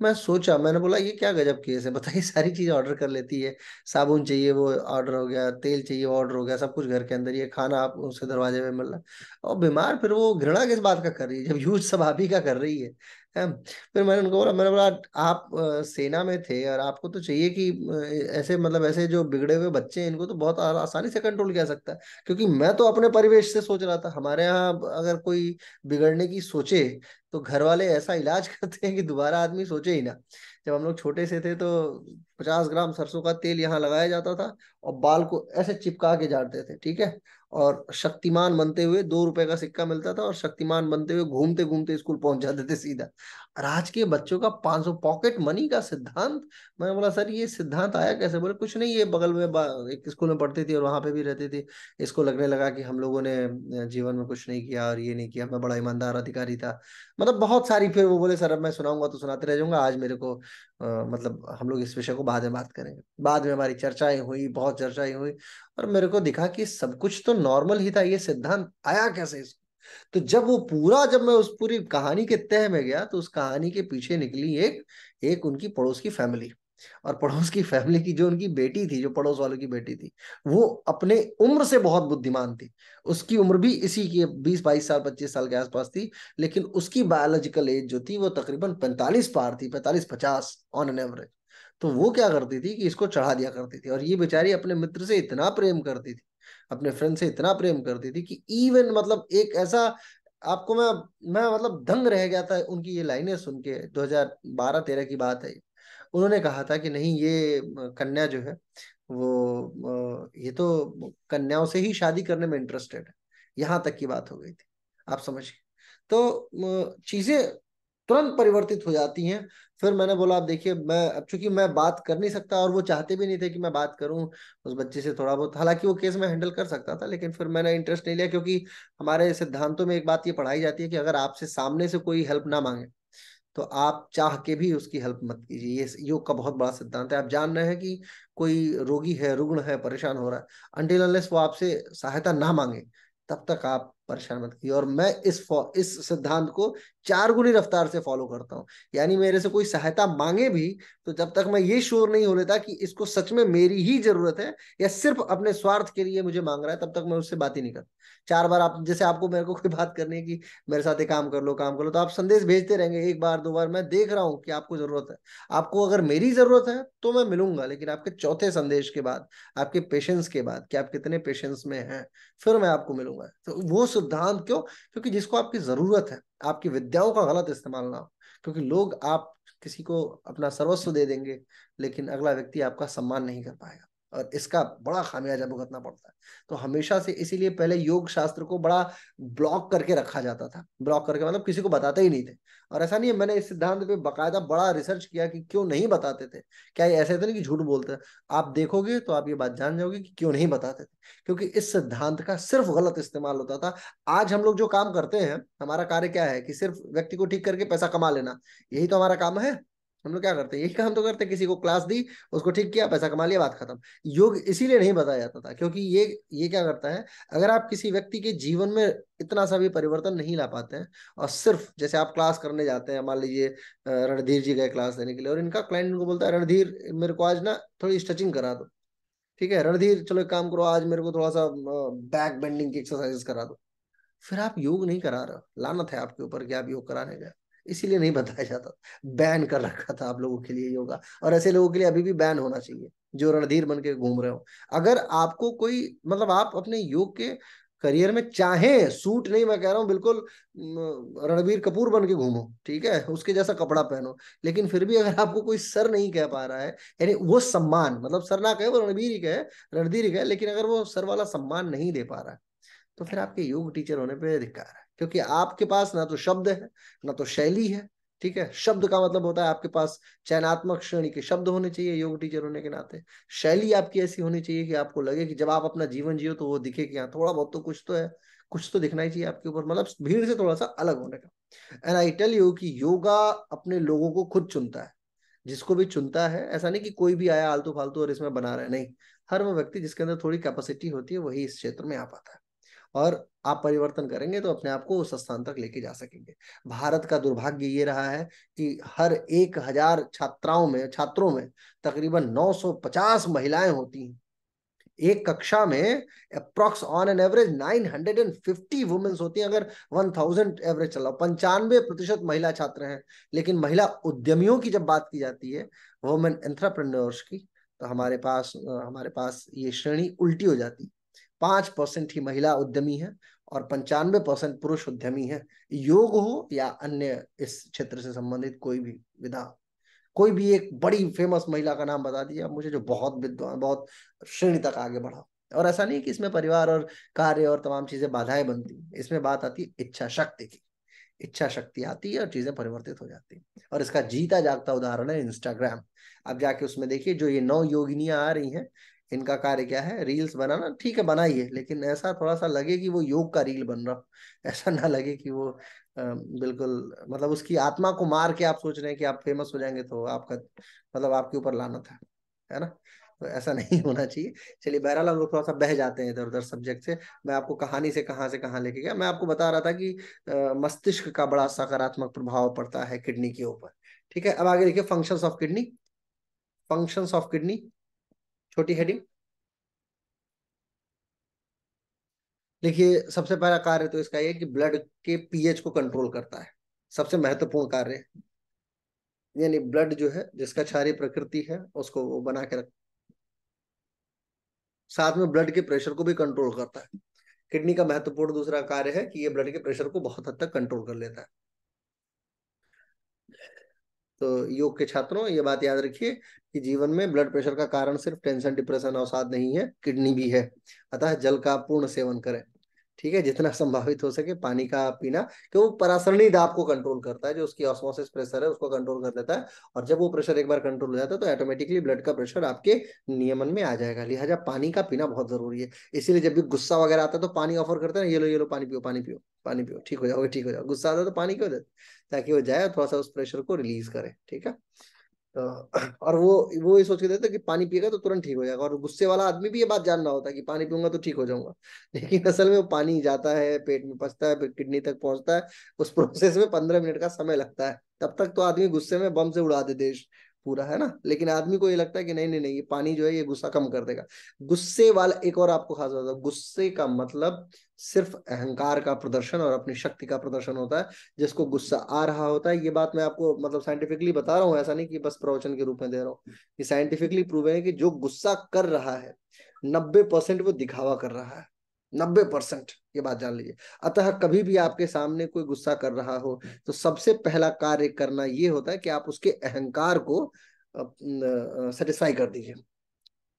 मैं सोचा मैंने बोला ये क्या गजब केस है बताइए सारी चीज़ ऑर्डर कर लेती है साबुन चाहिए वो ऑर्डर हो गया तेल चाहिए ऑर्डर हो गया सब कुछ घर के अंदर ये खाना आप उसके दरवाजे में मिल रहा और बीमार फिर वो घृणा किस बात का कर रही है जब यूज सब आप ही का कर रही है फिर मैंने उनको बोला मैंने बोला आप सेना में थे और आपको तो चाहिए कि ऐसे मतलब ऐसे जो बिगड़े हुए बच्चे हैं इनको तो बहुत आसानी से कंट्रोल किया सकता है क्योंकि मैं तो अपने परिवेश से सोच रहा था हमारे यहाँ अगर कोई बिगड़ने की सोचे तो घर वाले ऐसा इलाज करते हैं कि दोबारा आदमी सोचे ही ना जब हम लोग छोटे से थे तो पचास ग्राम सरसों का तेल यहाँ लगाया जाता था और बाल को ऐसे चिपका के जाते थे ठीक है और शक्तिमान बनते हुए दो रुपए का सिक्का मिलता था और शक्तिमान बनते हुए घूमते घूमते स्कूल पहुंच जाते थे सीधा राज के बच्चों का 500 पॉकेट मनी का सिद्धांत मैंने बोला सर ये सिद्धांत आया कैसे बोले कुछ नहीं ये बगल में एक स्कूल में पढ़ती थी और वहां पे भी रहती थी इसको लगने लगा कि हम लोगों ने जीवन में कुछ नहीं किया और ये नहीं किया मैं बड़ा ईमानदार अधिकारी था मतलब बहुत सारी फिर वो बोले सर अब मैं सुनाऊंगा तो सुनाते रह जाऊंगा आज मेरे को आ, मतलब हम लोग इस विषय को बाद में बात करेंगे बाद में हमारी चर्चाएं हुई बहुत चर्चाएं हुई और मेरे को दिखा कि सब कुछ तो नॉर्मल ही था ये सिद्धांत आया कैसे इसको तो जब वो पूरा जब मैं उस पूरी कहानी के तह में गया तो उस कहानी के पीछे निकली एक एक उनकी पड़ोस की फैमिली और पड़ोस की फैमिली की जो उनकी बेटी थी जो पड़ोस वालों की बेटी थी वो अपने उम्र से बहुत बुद्धिमान थी उसकी उम्र भी इसी की बीस बाईस साल पच्चीस साल के आसपास थी लेकिन उसकी बायोलॉजिकल एज जो थी वो तकरीबन पैंतालीस पार थी पैंतालीस पचास ऑन एन एवरेज तो वो क्या करती थी कि इसको चढ़ा दिया करती थी और ये बेचारी अपने मित्र से इतना प्रेम करती थी अपने फ्रेंड से इतना प्रेम करती थी कि इवन मतलब एक ऐसा आपको मैं मैं मतलब दंग रह गया था उनकी ये लाइनें सुन के बारह तेरह की बात है उन्होंने कहा था कि नहीं ये कन्या जो है वो ये तो कन्याओं से ही शादी करने में इंटरेस्टेड है यहाँ तक की बात हो गई थी आप समझिए तो चीजें तुरंत परिवर्तित हो जाती हैं फिर मैंने बोला आप देखिए मैं अब चूंकि मैं बात कर नहीं सकता और वो चाहते भी नहीं थे कि मैं बात करूं उस बच्चे से थोड़ा बहुत हालांकि वो केस मैं हैंडल कर सकता था लेकिन फिर मैंने इंटरेस्ट नहीं लिया क्योंकि हमारे सिद्धांतों में एक बात ये पढ़ाई जाती है कि अगर आपसे सामने से कोई हेल्प ना मांगे तो आप चाह के भी उसकी हेल्प मत कीजिए ये योग का बहुत बड़ा सिद्धांत है आप जान रहे हैं कि कोई रोगी है रुग्ण है परेशान हो रहा है अंटिल अनलेस वो आपसे सहायता ना मांगे तब तक आप परेशान मत कीजिए और मैं इस इस सिद्धांत को चार गुनी रफ्तार से फॉलो करता हूँ यानी मेरे से कोई सहायता मांगे भी तो जब तक मैं ये श्योर नहीं हो लेता कि इसको सच में मेरी ही जरूरत है या सिर्फ अपने स्वार्थ के लिए मुझे मांग रहा है तब तक मैं उससे बात ही नहीं करता चार बार आप जैसे आपको मेरे को कोई बात करनी है कि मेरे साथ ही काम कर लो काम कर लो तो आप संदेश भेजते रहेंगे एक बार दो बार मैं देख रहा हूँ कि आपको जरूरत है आपको अगर मेरी जरूरत है तो मैं मिलूंगा लेकिन आपके चौथे संदेश के बाद आपके पेशेंस के बाद कि आप कितने पेशेंस में हैं फिर मैं आपको मिलूंगा तो वो सिद्धांत क्यों क्योंकि जिसको आपकी जरूरत है आपकी विद्याओं का गलत इस्तेमाल ना हो क्योंकि लोग आप किसी को अपना सर्वस्व दे देंगे लेकिन अगला व्यक्ति आपका सम्मान नहीं कर पाएगा और इसका बड़ा खामियाजा भुगतना पड़ता है तो हमेशा से इसीलिए पहले योग शास्त्र को बड़ा ब्लॉक करके रखा जाता था ब्लॉक करके मतलब किसी को बताते ही नहीं थे और ऐसा नहीं है मैंने इस सिद्धांत पे बकायदा बड़ा रिसर्च किया कि क्यों नहीं बताते थे क्या ये ऐसे थे तो ना कि झूठ बोलते थे आप देखोगे तो आप ये बात जान जाओगे कि क्यों नहीं बताते थे क्योंकि इस सिद्धांत का सिर्फ गलत इस्तेमाल होता था आज हम लोग जो काम करते हैं हमारा कार्य क्या है कि सिर्फ व्यक्ति को ठीक करके पैसा कमा लेना यही तो हमारा काम है हम लोग क्या करते हैं यही काम तो करते हैं किसी को क्लास दी उसको ठीक किया पैसा कमा लिया बात खत्म योग इसीलिए नहीं बताया जाता था क्योंकि ये ये क्या करता है अगर आप किसी व्यक्ति के जीवन में इतना सा भी परिवर्तन नहीं ला पाते हैं और सिर्फ जैसे आप क्लास करने जाते हैं मान लीजिए रणधीर जी गए क्लास देने के लिए और इनका क्लाइंट इनको बोलता है रणधीर मेरे को आज ना थोड़ी स्ट्रेचिंग करा दो ठीक है रणधीर चलो एक काम करो आज मेरे को थोड़ा सा बैक बेंडिंग की एक्सरसाइज करा दो फिर आप योग नहीं करा रहे लानत है आपके ऊपर कि आप योग कराने गए इसीलिए नहीं बताया जाता बैन कर रखा था आप लोगों के लिए योगा और ऐसे लोगों के लिए अभी भी बैन होना चाहिए जो रणधीर बन के घूम रहे हो अगर आपको कोई मतलब आप अपने योग के करियर में चाहे सूट नहीं मैं कह रहा हूँ बिल्कुल रणबीर कपूर बन के घूमो ठीक है उसके जैसा कपड़ा पहनो लेकिन फिर भी अगर आपको कोई सर नहीं कह पा रहा है यानी वो सम्मान मतलब सर ना कहे वो रणबीर ही कहे रणधीर ही कहे लेकिन अगर वो सर वाला सम्मान नहीं दे पा रहा है तो फिर आपके योग टीचर होने पर अधिकार है क्योंकि आपके पास ना तो शब्द है ना तो शैली है ठीक है शब्द का मतलब होता है आपके पास चयनात्मक श्रेणी के शब्द होने चाहिए योग टीचर होने के नाते शैली आपकी ऐसी होनी चाहिए कि आपको लगे कि जब आप अपना जीवन जियो तो वो दिखे कि हाँ थोड़ा बहुत तो कुछ तो है कुछ तो दिखना ही चाहिए आपके ऊपर मतलब भीड़ से थोड़ा सा अलग होने का एंड आई टेल यू कि योगा अपने लोगों को खुद चुनता है जिसको भी चुनता है ऐसा नहीं कि कोई भी आया आलतू फालतू और इसमें बना रहे नहीं हर वो व्यक्ति जिसके अंदर थोड़ी कैपेसिटी होती है वही इस क्षेत्र में आ पाता है और आप परिवर्तन करेंगे तो अपने आप को उस स्थान तक लेके जा सकेंगे भारत का दुर्भाग्य ये रहा है कि हर एक हजार छात्राओं में छात्रों में तकरीबन 950 महिलाएं होती हैं एक कक्षा में approx on an average 950 womens होती हैं अगर 1000 एवरेज चलाओ पंचानवे प्रतिशत महिला छात्र हैं लेकिन महिला उद्यमियों की जब बात की जाती है वुमेन एंट्रप्रनोर्स की तो हमारे पास हमारे पास ये श्रेणी उल्टी हो जाती पांच परसेंट ही महिला उद्यमी है और पंचानवे परसेंट पुरुष उद्यमी है योग हो या अन्य इस क्षेत्र से संबंधित कोई भी विधा कोई भी एक बड़ी फेमस महिला का नाम बता दीजिए आप मुझे जो बहुत विद्वान बहुत श्रेणी तक आगे बढ़ा और ऐसा नहीं कि इसमें परिवार और कार्य और तमाम चीजें बाधाएं बनती इसमें बात आती है इच्छा शक्ति की इच्छा शक्ति आती है और चीजें परिवर्तित हो जाती है और इसका जीता जागता उदाहरण है इंस्टाग्राम आप जाके उसमें देखिए जो ये नौ योगिनियां आ रही हैं इनका कार्य क्या है रील्स बनाना ठीक है बनाइए लेकिन ऐसा थोड़ा सा लगे कि वो योग का रील बन रहा ऐसा ना लगे कि वो बिल्कुल मतलब उसकी आत्मा को मार के आप सोच रहे हैं कि आप फेमस हो जाएंगे तो आपका मतलब आपके ऊपर लाना था है ना तो ऐसा नहीं होना चाहिए चलिए बहरहाल हम लोग थोड़ा सा बह जाते हैं इधर उधर सब्जेक्ट से मैं आपको कहानी से कहाँ से कहाँ लेके गया मैं आपको बता रहा था कि मस्तिष्क का बड़ा सकारात्मक प्रभाव पड़ता है किडनी के ऊपर ठीक है अब आगे देखिए functions of kidney functions of kidney छोटी हेडिंग देखिए सबसे पहला कार्य तो इसका ये कि ब्लड के पीएच को कंट्रोल करता है सबसे महत्वपूर्ण कार्य यानी ब्लड जो है जिसका क्षारी प्रकृति है उसको वो बना के रख साथ में ब्लड के प्रेशर को भी कंट्रोल करता है किडनी का महत्वपूर्ण दूसरा कार्य है कि ये ब्लड के प्रेशर को बहुत हद तक कंट्रोल कर लेता है तो योग के छात्रों ये बात याद रखिए कि जीवन में ब्लड प्रेशर का कारण सिर्फ टेंशन डिप्रेशन अवसाद नहीं है किडनी भी है अतः जल का पूर्ण सेवन करें ठीक है जितना संभावित हो सके पानी का पीना क्यों परासरणी दाब को कंट्रोल करता है जो उसकी ऑस्मोसिस प्रेशर है उसको कंट्रोल कर देता है और जब वो प्रेशर एक बार कंट्रोल हो जाता है तो ऑटोमेटिकली ब्लड का प्रेशर आपके नियमन में आ जाएगा लिहाजा पानी का पीना बहुत जरूरी है इसीलिए जब भी गुस्सा वगैरह आता है तो पानी ऑफर करते हैं ये लो ये लो पानी पियो पानी पियो पानी पियो ठीक हो जाओगे ठीक हो जाओ गुस्सा आता है तो पानी क्यों देते ताकि वो जाए थोड़ा सा उस प्रेशर को रिलीज करे ठीक है तो और वो वो ये सोच के देते कि पानी पिएगा तो तुरंत ठीक हो जाएगा और गुस्से वाला आदमी भी ये बात जान रहा होता है कि पानी पीऊंगा तो ठीक हो जाऊंगा लेकिन असल में वो पानी जाता है पेट में फंसता है फिर किडनी तक पहुंचता है उस प्रोसेस में पंद्रह मिनट का समय लगता है तब तक तो आदमी गुस्से में बम से उड़ा दे देश पूरा है ना लेकिन आदमी को ये लगता है कि नहीं नहीं नहीं ये पानी जो है ये गुस्सा कम कर देगा गुस्से वाला एक और आपको खास बात गुस्से का मतलब सिर्फ अहंकार का प्रदर्शन और अपनी शक्ति का प्रदर्शन होता है जिसको गुस्सा आ रहा होता है ये बात मैं आपको मतलब साइंटिफिकली बता रहा हूँ ऐसा नहीं कि बस प्रवचन के रूप में दे रहा हूँ ये साइंटिफिकली प्रूव है कि जो गुस्सा कर रहा है नब्बे परसेंट वो दिखावा कर रहा है नब्बे परसेंट ये बात जान लीजिए अतः कभी भी आपके सामने कोई गुस्सा कर रहा हो तो सबसे पहला कार्य करना ये होता है कि आप उसके अहंकार को सेटिस्फाई कर दीजिए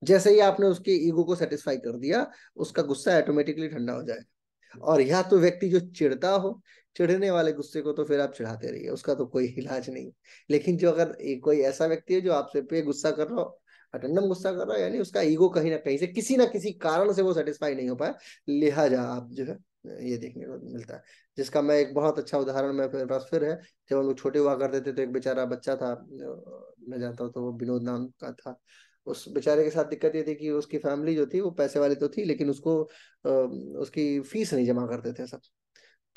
जैसे ही आपने उसके ईगो को सेटिस्फाई कर दिया उसका गुस्सा ऑटोमेटिकली ठंडा हो जाएगा और या तो व्यक्ति जो चिड़ता हो चिढ़ने वाले गुस्से को तो फिर आप चिढ़ाते रहिए उसका तो कोई इलाज नहीं लेकिन जो अगर कोई ऐसा व्यक्ति है जो आपसे पे गुस्सा कर रहा हो अटंडम गुस्सा कर रहा है यानी उसका ईगो कहीं ना कहीं से किसी ना किसी कारण से वो सेटिस्फाई नहीं हो पाया लिहाजा आप जो है ये देखने को मिलता है जिसका मैं एक बहुत अच्छा उदाहरण मेरे पास फिर है जब हम लोग छोटे हुआ करते थे तो एक बेचारा बच्चा था मैं जानता हूँ तो वो विनोद नाम का था उस बेचारे के साथ दिक्कत ये थी कि उसकी फैमिली जो थी वो पैसे वाली तो थी लेकिन उसको उसकी फीस नहीं जमा करते थे सब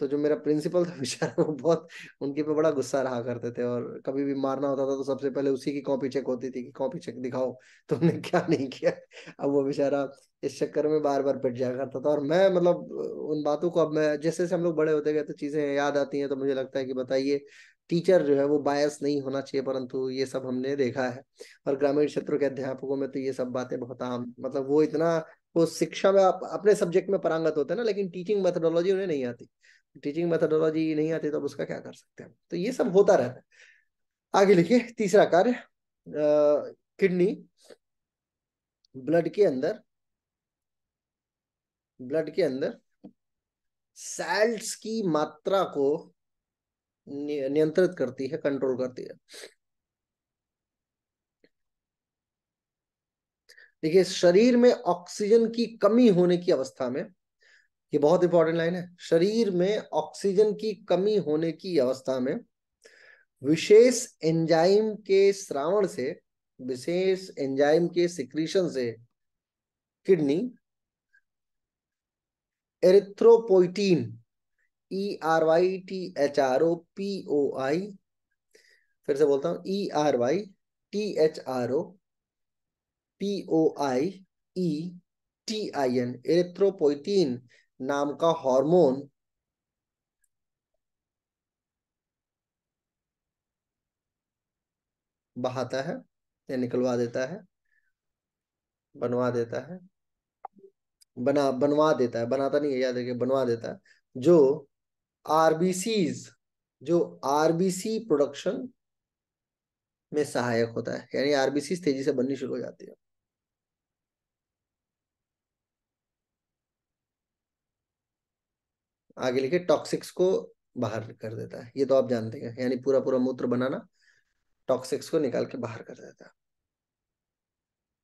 तो जो मेरा प्रिंसिपल था बेचारा वो बहुत उनके पे बड़ा गुस्सा रहा करते थे और कभी भी मारना होता था तो सबसे पहले उसी की कॉपी चेक होती थी कि कॉपी चेक दिखाओ तुमने तो क्या नहीं किया अब वो बेचारा इस चक्कर में बार बार पिट जाया करता था और मैं मतलब उन बातों को अब मैं जैसे जैसे हम लोग बड़े होते गए तो चीज़ें याद आती हैं तो मुझे लगता है कि बताइए टीचर जो है वो बायस नहीं होना चाहिए परंतु ये सब हमने देखा है और ग्रामीण क्षेत्रों के अध्यापकों में तो ये सब बातें बहुत आम मतलब वो इतना वो शिक्षा में आप अपने सब्जेक्ट में परांगत होते हैं ना लेकिन टीचिंग मेथोडोलॉजी उन्हें नहीं आती टीचिंग मेथडोलॉजी नहीं आती तो अब उसका क्या कर सकते हैं तो ये सब होता रहता है आगे लिखिए तीसरा कार्य किडनी ब्लड के अंदर ब्लड के अंदर सेल्स की मात्रा को नियंत्रित करती है कंट्रोल करती है देखिए शरीर में ऑक्सीजन की कमी होने की अवस्था में ये बहुत इंपॉर्टेंट लाइन है शरीर में ऑक्सीजन की कमी होने की अवस्था में विशेष एंजाइम के श्रावण से विशेष एंजाइम के सिक्रीशन से kidney erythropoietin E R Y T H R O P O I फिर से बोलता हूं E R Y T H R O P O I E T I N erythropoietin नाम का हार्मोन बहाता है या निकलवा देता है बनवा देता है बना बनवा देता है बनाता नहीं है याद रखिए बनवा देता है जो आरबीसी जो आरबीसी प्रोडक्शन में सहायक होता है यानी आरबीसी तेजी से बननी शुरू हो जाती है आगे लिखे टॉक्सिक्स को बाहर कर देता है ये तो आप जानते हैं यानी पूरा पूरा मूत्र बनाना टॉक्सिक्स को निकाल के बाहर कर देता है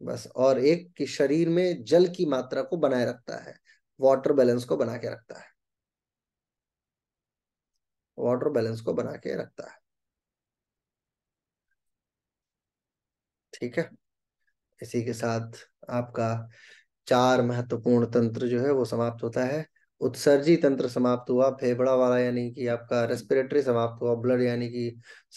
बस और एक कि शरीर में जल की मात्रा को बनाए रखता है वाटर बैलेंस को बना के रखता है वाटर बैलेंस को बना के रखता है ठीक है इसी के साथ आपका चार महत्वपूर्ण तंत्र जो है वो समाप्त होता है उत्सर्जी तंत्र समाप्त हुआ फेफड़ा वाला यानी कि आपका रेस्पिरेटरी समाप्त हुआ ब्लड यानी कि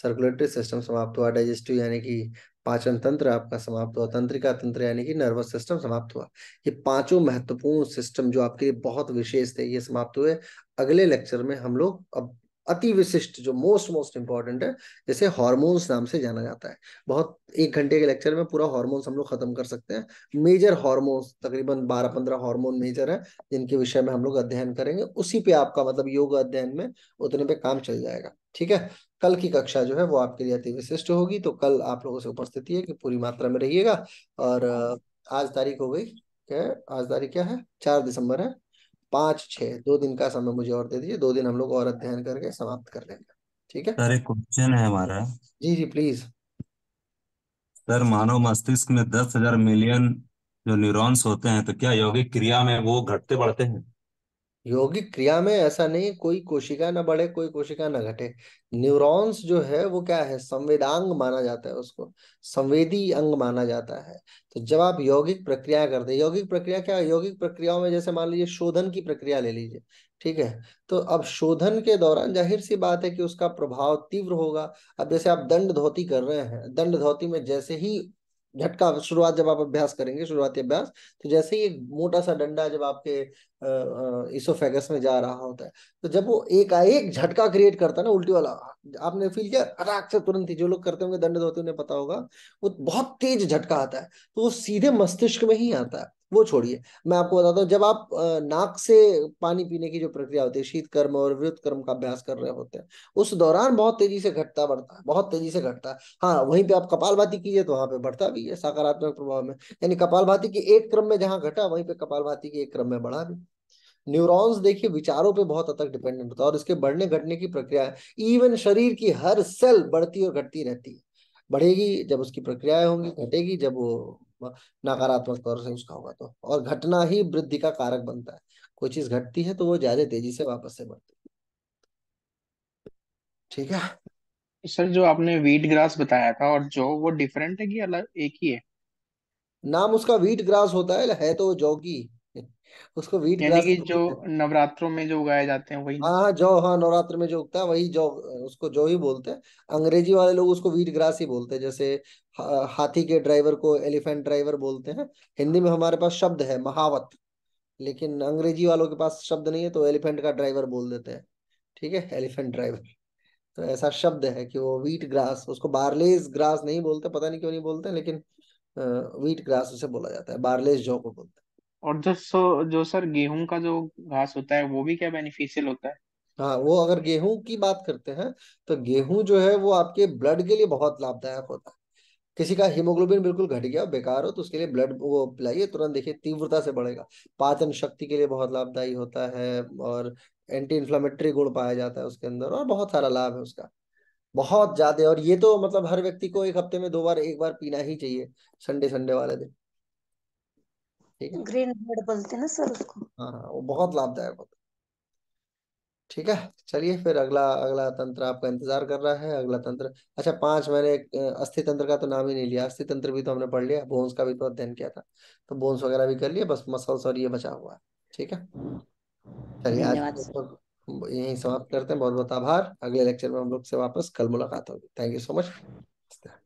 सर्कुलेटरी सिस्टम समाप्त हुआ डाइजेस्टिव यानी कि पाचन तंत्र आपका समाप्त हुआ तंत्रिका तंत्र यानी कि नर्वस सिस्टम समाप्त हुआ ये पांचों महत्वपूर्ण सिस्टम जो आपके लिए बहुत विशेष थे ये समाप्त हुए अगले लेक्चर में हम लोग अब अति विशिष्ट जो मोस्ट मोस्ट इंपॉर्टेंट है जैसे हॉर्मोन्स नाम से जाना जाता है बहुत एक घंटे के लेक्चर में पूरा हॉर्मोन्स हम लोग खत्म कर सकते हैं मेजर हॉर्मोन्स तकरीबन बारह पंद्रह हॉर्मोन मेजर है जिनके विषय में हम लोग अध्ययन करेंगे उसी पे आपका मतलब योग अध्ययन में उतने पे काम चल जाएगा ठीक है कल की कक्षा जो है वो आपके लिए अति विशिष्ट होगी तो कल आप लोगों से उपस्थिति है कि पूरी मात्रा में रहिएगा और आज तारीख हो गई क्या आज तारीख क्या है चार दिसंबर है पांच छह दो दिन का समय मुझे और दे दीजिए दो दिन हम लोग और अध्ययन करके समाप्त कर लेंगे ठीक है सर एक क्वेश्चन है हमारा जी जी प्लीज सर मानव मस्तिष्क में दस हजार मिलियन जो न्यूरॉन्स होते हैं तो क्या यौगिक क्रिया में वो घटते बढ़ते हैं योगिक क्रिया में ऐसा नहीं कोई कोशिका ना बढ़े कोई कोशिका ना घटे न्यूरॉन्स जो है वो क्या है संवेदांग माना जाता है उसको संवेदी अंग माना जाता है तो जब आप यौगिक प्रक्रिया करते यौगिक प्रक्रिया क्या यौगिक प्रक्रियाओं में जैसे मान लीजिए शोधन की प्रक्रिया ले लीजिए ठीक है तो अब शोधन के दौरान जाहिर सी बात है कि उसका प्रभाव तीव्र होगा अब जैसे आप दंड धोती कर रहे हैं दंड धोती में जैसे ही झटका शुरुआत जब आप अभ्यास करेंगे शुरुआती अभ्यास तो जैसे ही एक मोटा सा डंडा जब आपके इसोफेगस में जा रहा होता है तो जब वो एक झटका क्रिएट करता है ना उल्टी वाला आपने फील किया अटैक से तुरंत ही जो लोग करते होंगे दंड धोते उन्हें पता होगा वो बहुत तेज झटका आता है तो वो सीधे मस्तिष्क में ही आता है वो छोड़िए मैं आपको बताता हूँ जब आप नाक से पानी पीने की जो प्रक्रिया होती है शीत कर्म और विरुद्ध कर्म का अभ्यास कर रहे होते हैं उस दौरान बहुत तेजी से घटता बढ़ता है बहुत तेजी से घटता है हाँ वहीं पे आप कपाल भाती कीजिए तो वहां पे बढ़ता भी है सकारात्मक प्रभाव में यानी भाती के एक क्रम में जहाँ घटा वहीं पे भाती के एक क्रम में बढ़ा भी न्यूरॉन्स देखिए विचारों पे बहुत हद तक डिपेंडेंट होता है और इसके बढ़ने घटने की प्रक्रिया है इवन शरीर की हर सेल बढ़ती और घटती रहती है बढ़ेगी जब उसकी प्रक्रियाएं होंगी घटेगी जब वो नकारात्मक तौर से उसका होगा तो और घटना ही वृद्धि का कारक बनता है कोई चीज घटती है तो वो ज्यादा तेजी से वापस से बढ़ती है ठीक है सर जो आपने वीट ग्रास बताया था और जो वो डिफरेंट है कि अलग एक ही है नाम उसका वीट ग्रास होता है है तो की उसको वीट ग्रास कि जो नवरात्रों में जो उगाए जाते हैं वही हाँ जौ हाँ नवरात्र में जो उगता है वही जौ उसको जौ ही बोलते हैं अंग्रेजी वाले लोग उसको वीट ग्रास ही बोलते हैं जैसे हाथी के ड्राइवर को एलिफेंट ड्राइवर बोलते हैं हिंदी में हमारे पास शब्द है महावत लेकिन अंग्रेजी वालों के पास शब्द नहीं है तो एलिफेंट का ड्राइवर बोल देते हैं ठीक है एलिफेंट ड्राइवर तो ऐसा शब्द है कि वो वीट ग्रास उसको बार्लेज ग्रास नहीं बोलते पता नहीं क्यों नहीं बोलते लेकिन वीट ग्रास उसे बोला जाता है बार्लेज जौ को बोलते हैं और जो सो जो सर गेहूं का जो घास होता है वो भी क्या बेनिफिशियल होता है हाँ वो अगर गेहूं की बात करते हैं तो गेहूं जो है वो आपके ब्लड के लिए बहुत लाभदायक होता है किसी का हीमोग्लोबिन बिल्कुल घट गया बेकार हो तो उसके लिए ब्लड वो पिलाइए तुरंत देखिए तीव्रता से बढ़ेगा पाचन शक्ति के लिए बहुत लाभदायी होता है और एंटी इन्फ्लामेटरी गुण पाया जाता है उसके अंदर और बहुत सारा लाभ है उसका बहुत ज्यादा और ये तो मतलब हर व्यक्ति को एक हफ्ते में दो बार एक बार पीना ही चाहिए संडे संडे वाले दिन ठीक है ग्रीन ब्रेड बोलते हैं ना सर उसको हाँ, हाँ वो बहुत लाभदायक होता है ठीक है चलिए फिर अगला अगला तंत्र आपका इंतजार कर रहा है अगला तंत्र अच्छा पांच मैंने अस्थि तंत्र का तो नाम ही नहीं लिया अस्थि तंत्र भी तो हमने पढ़ लिया बोन्स का भी तो अध्ययन किया था तो बोन्स वगैरह भी कर लिए बस मसल्स और ये बचा हुआ है ठीक है चलिए आज यही समाप्त करते हैं बहुत बहुत आभार अगले लेक्चर में हम लोग से वापस कल मुलाकात होगी थैंक यू सो मच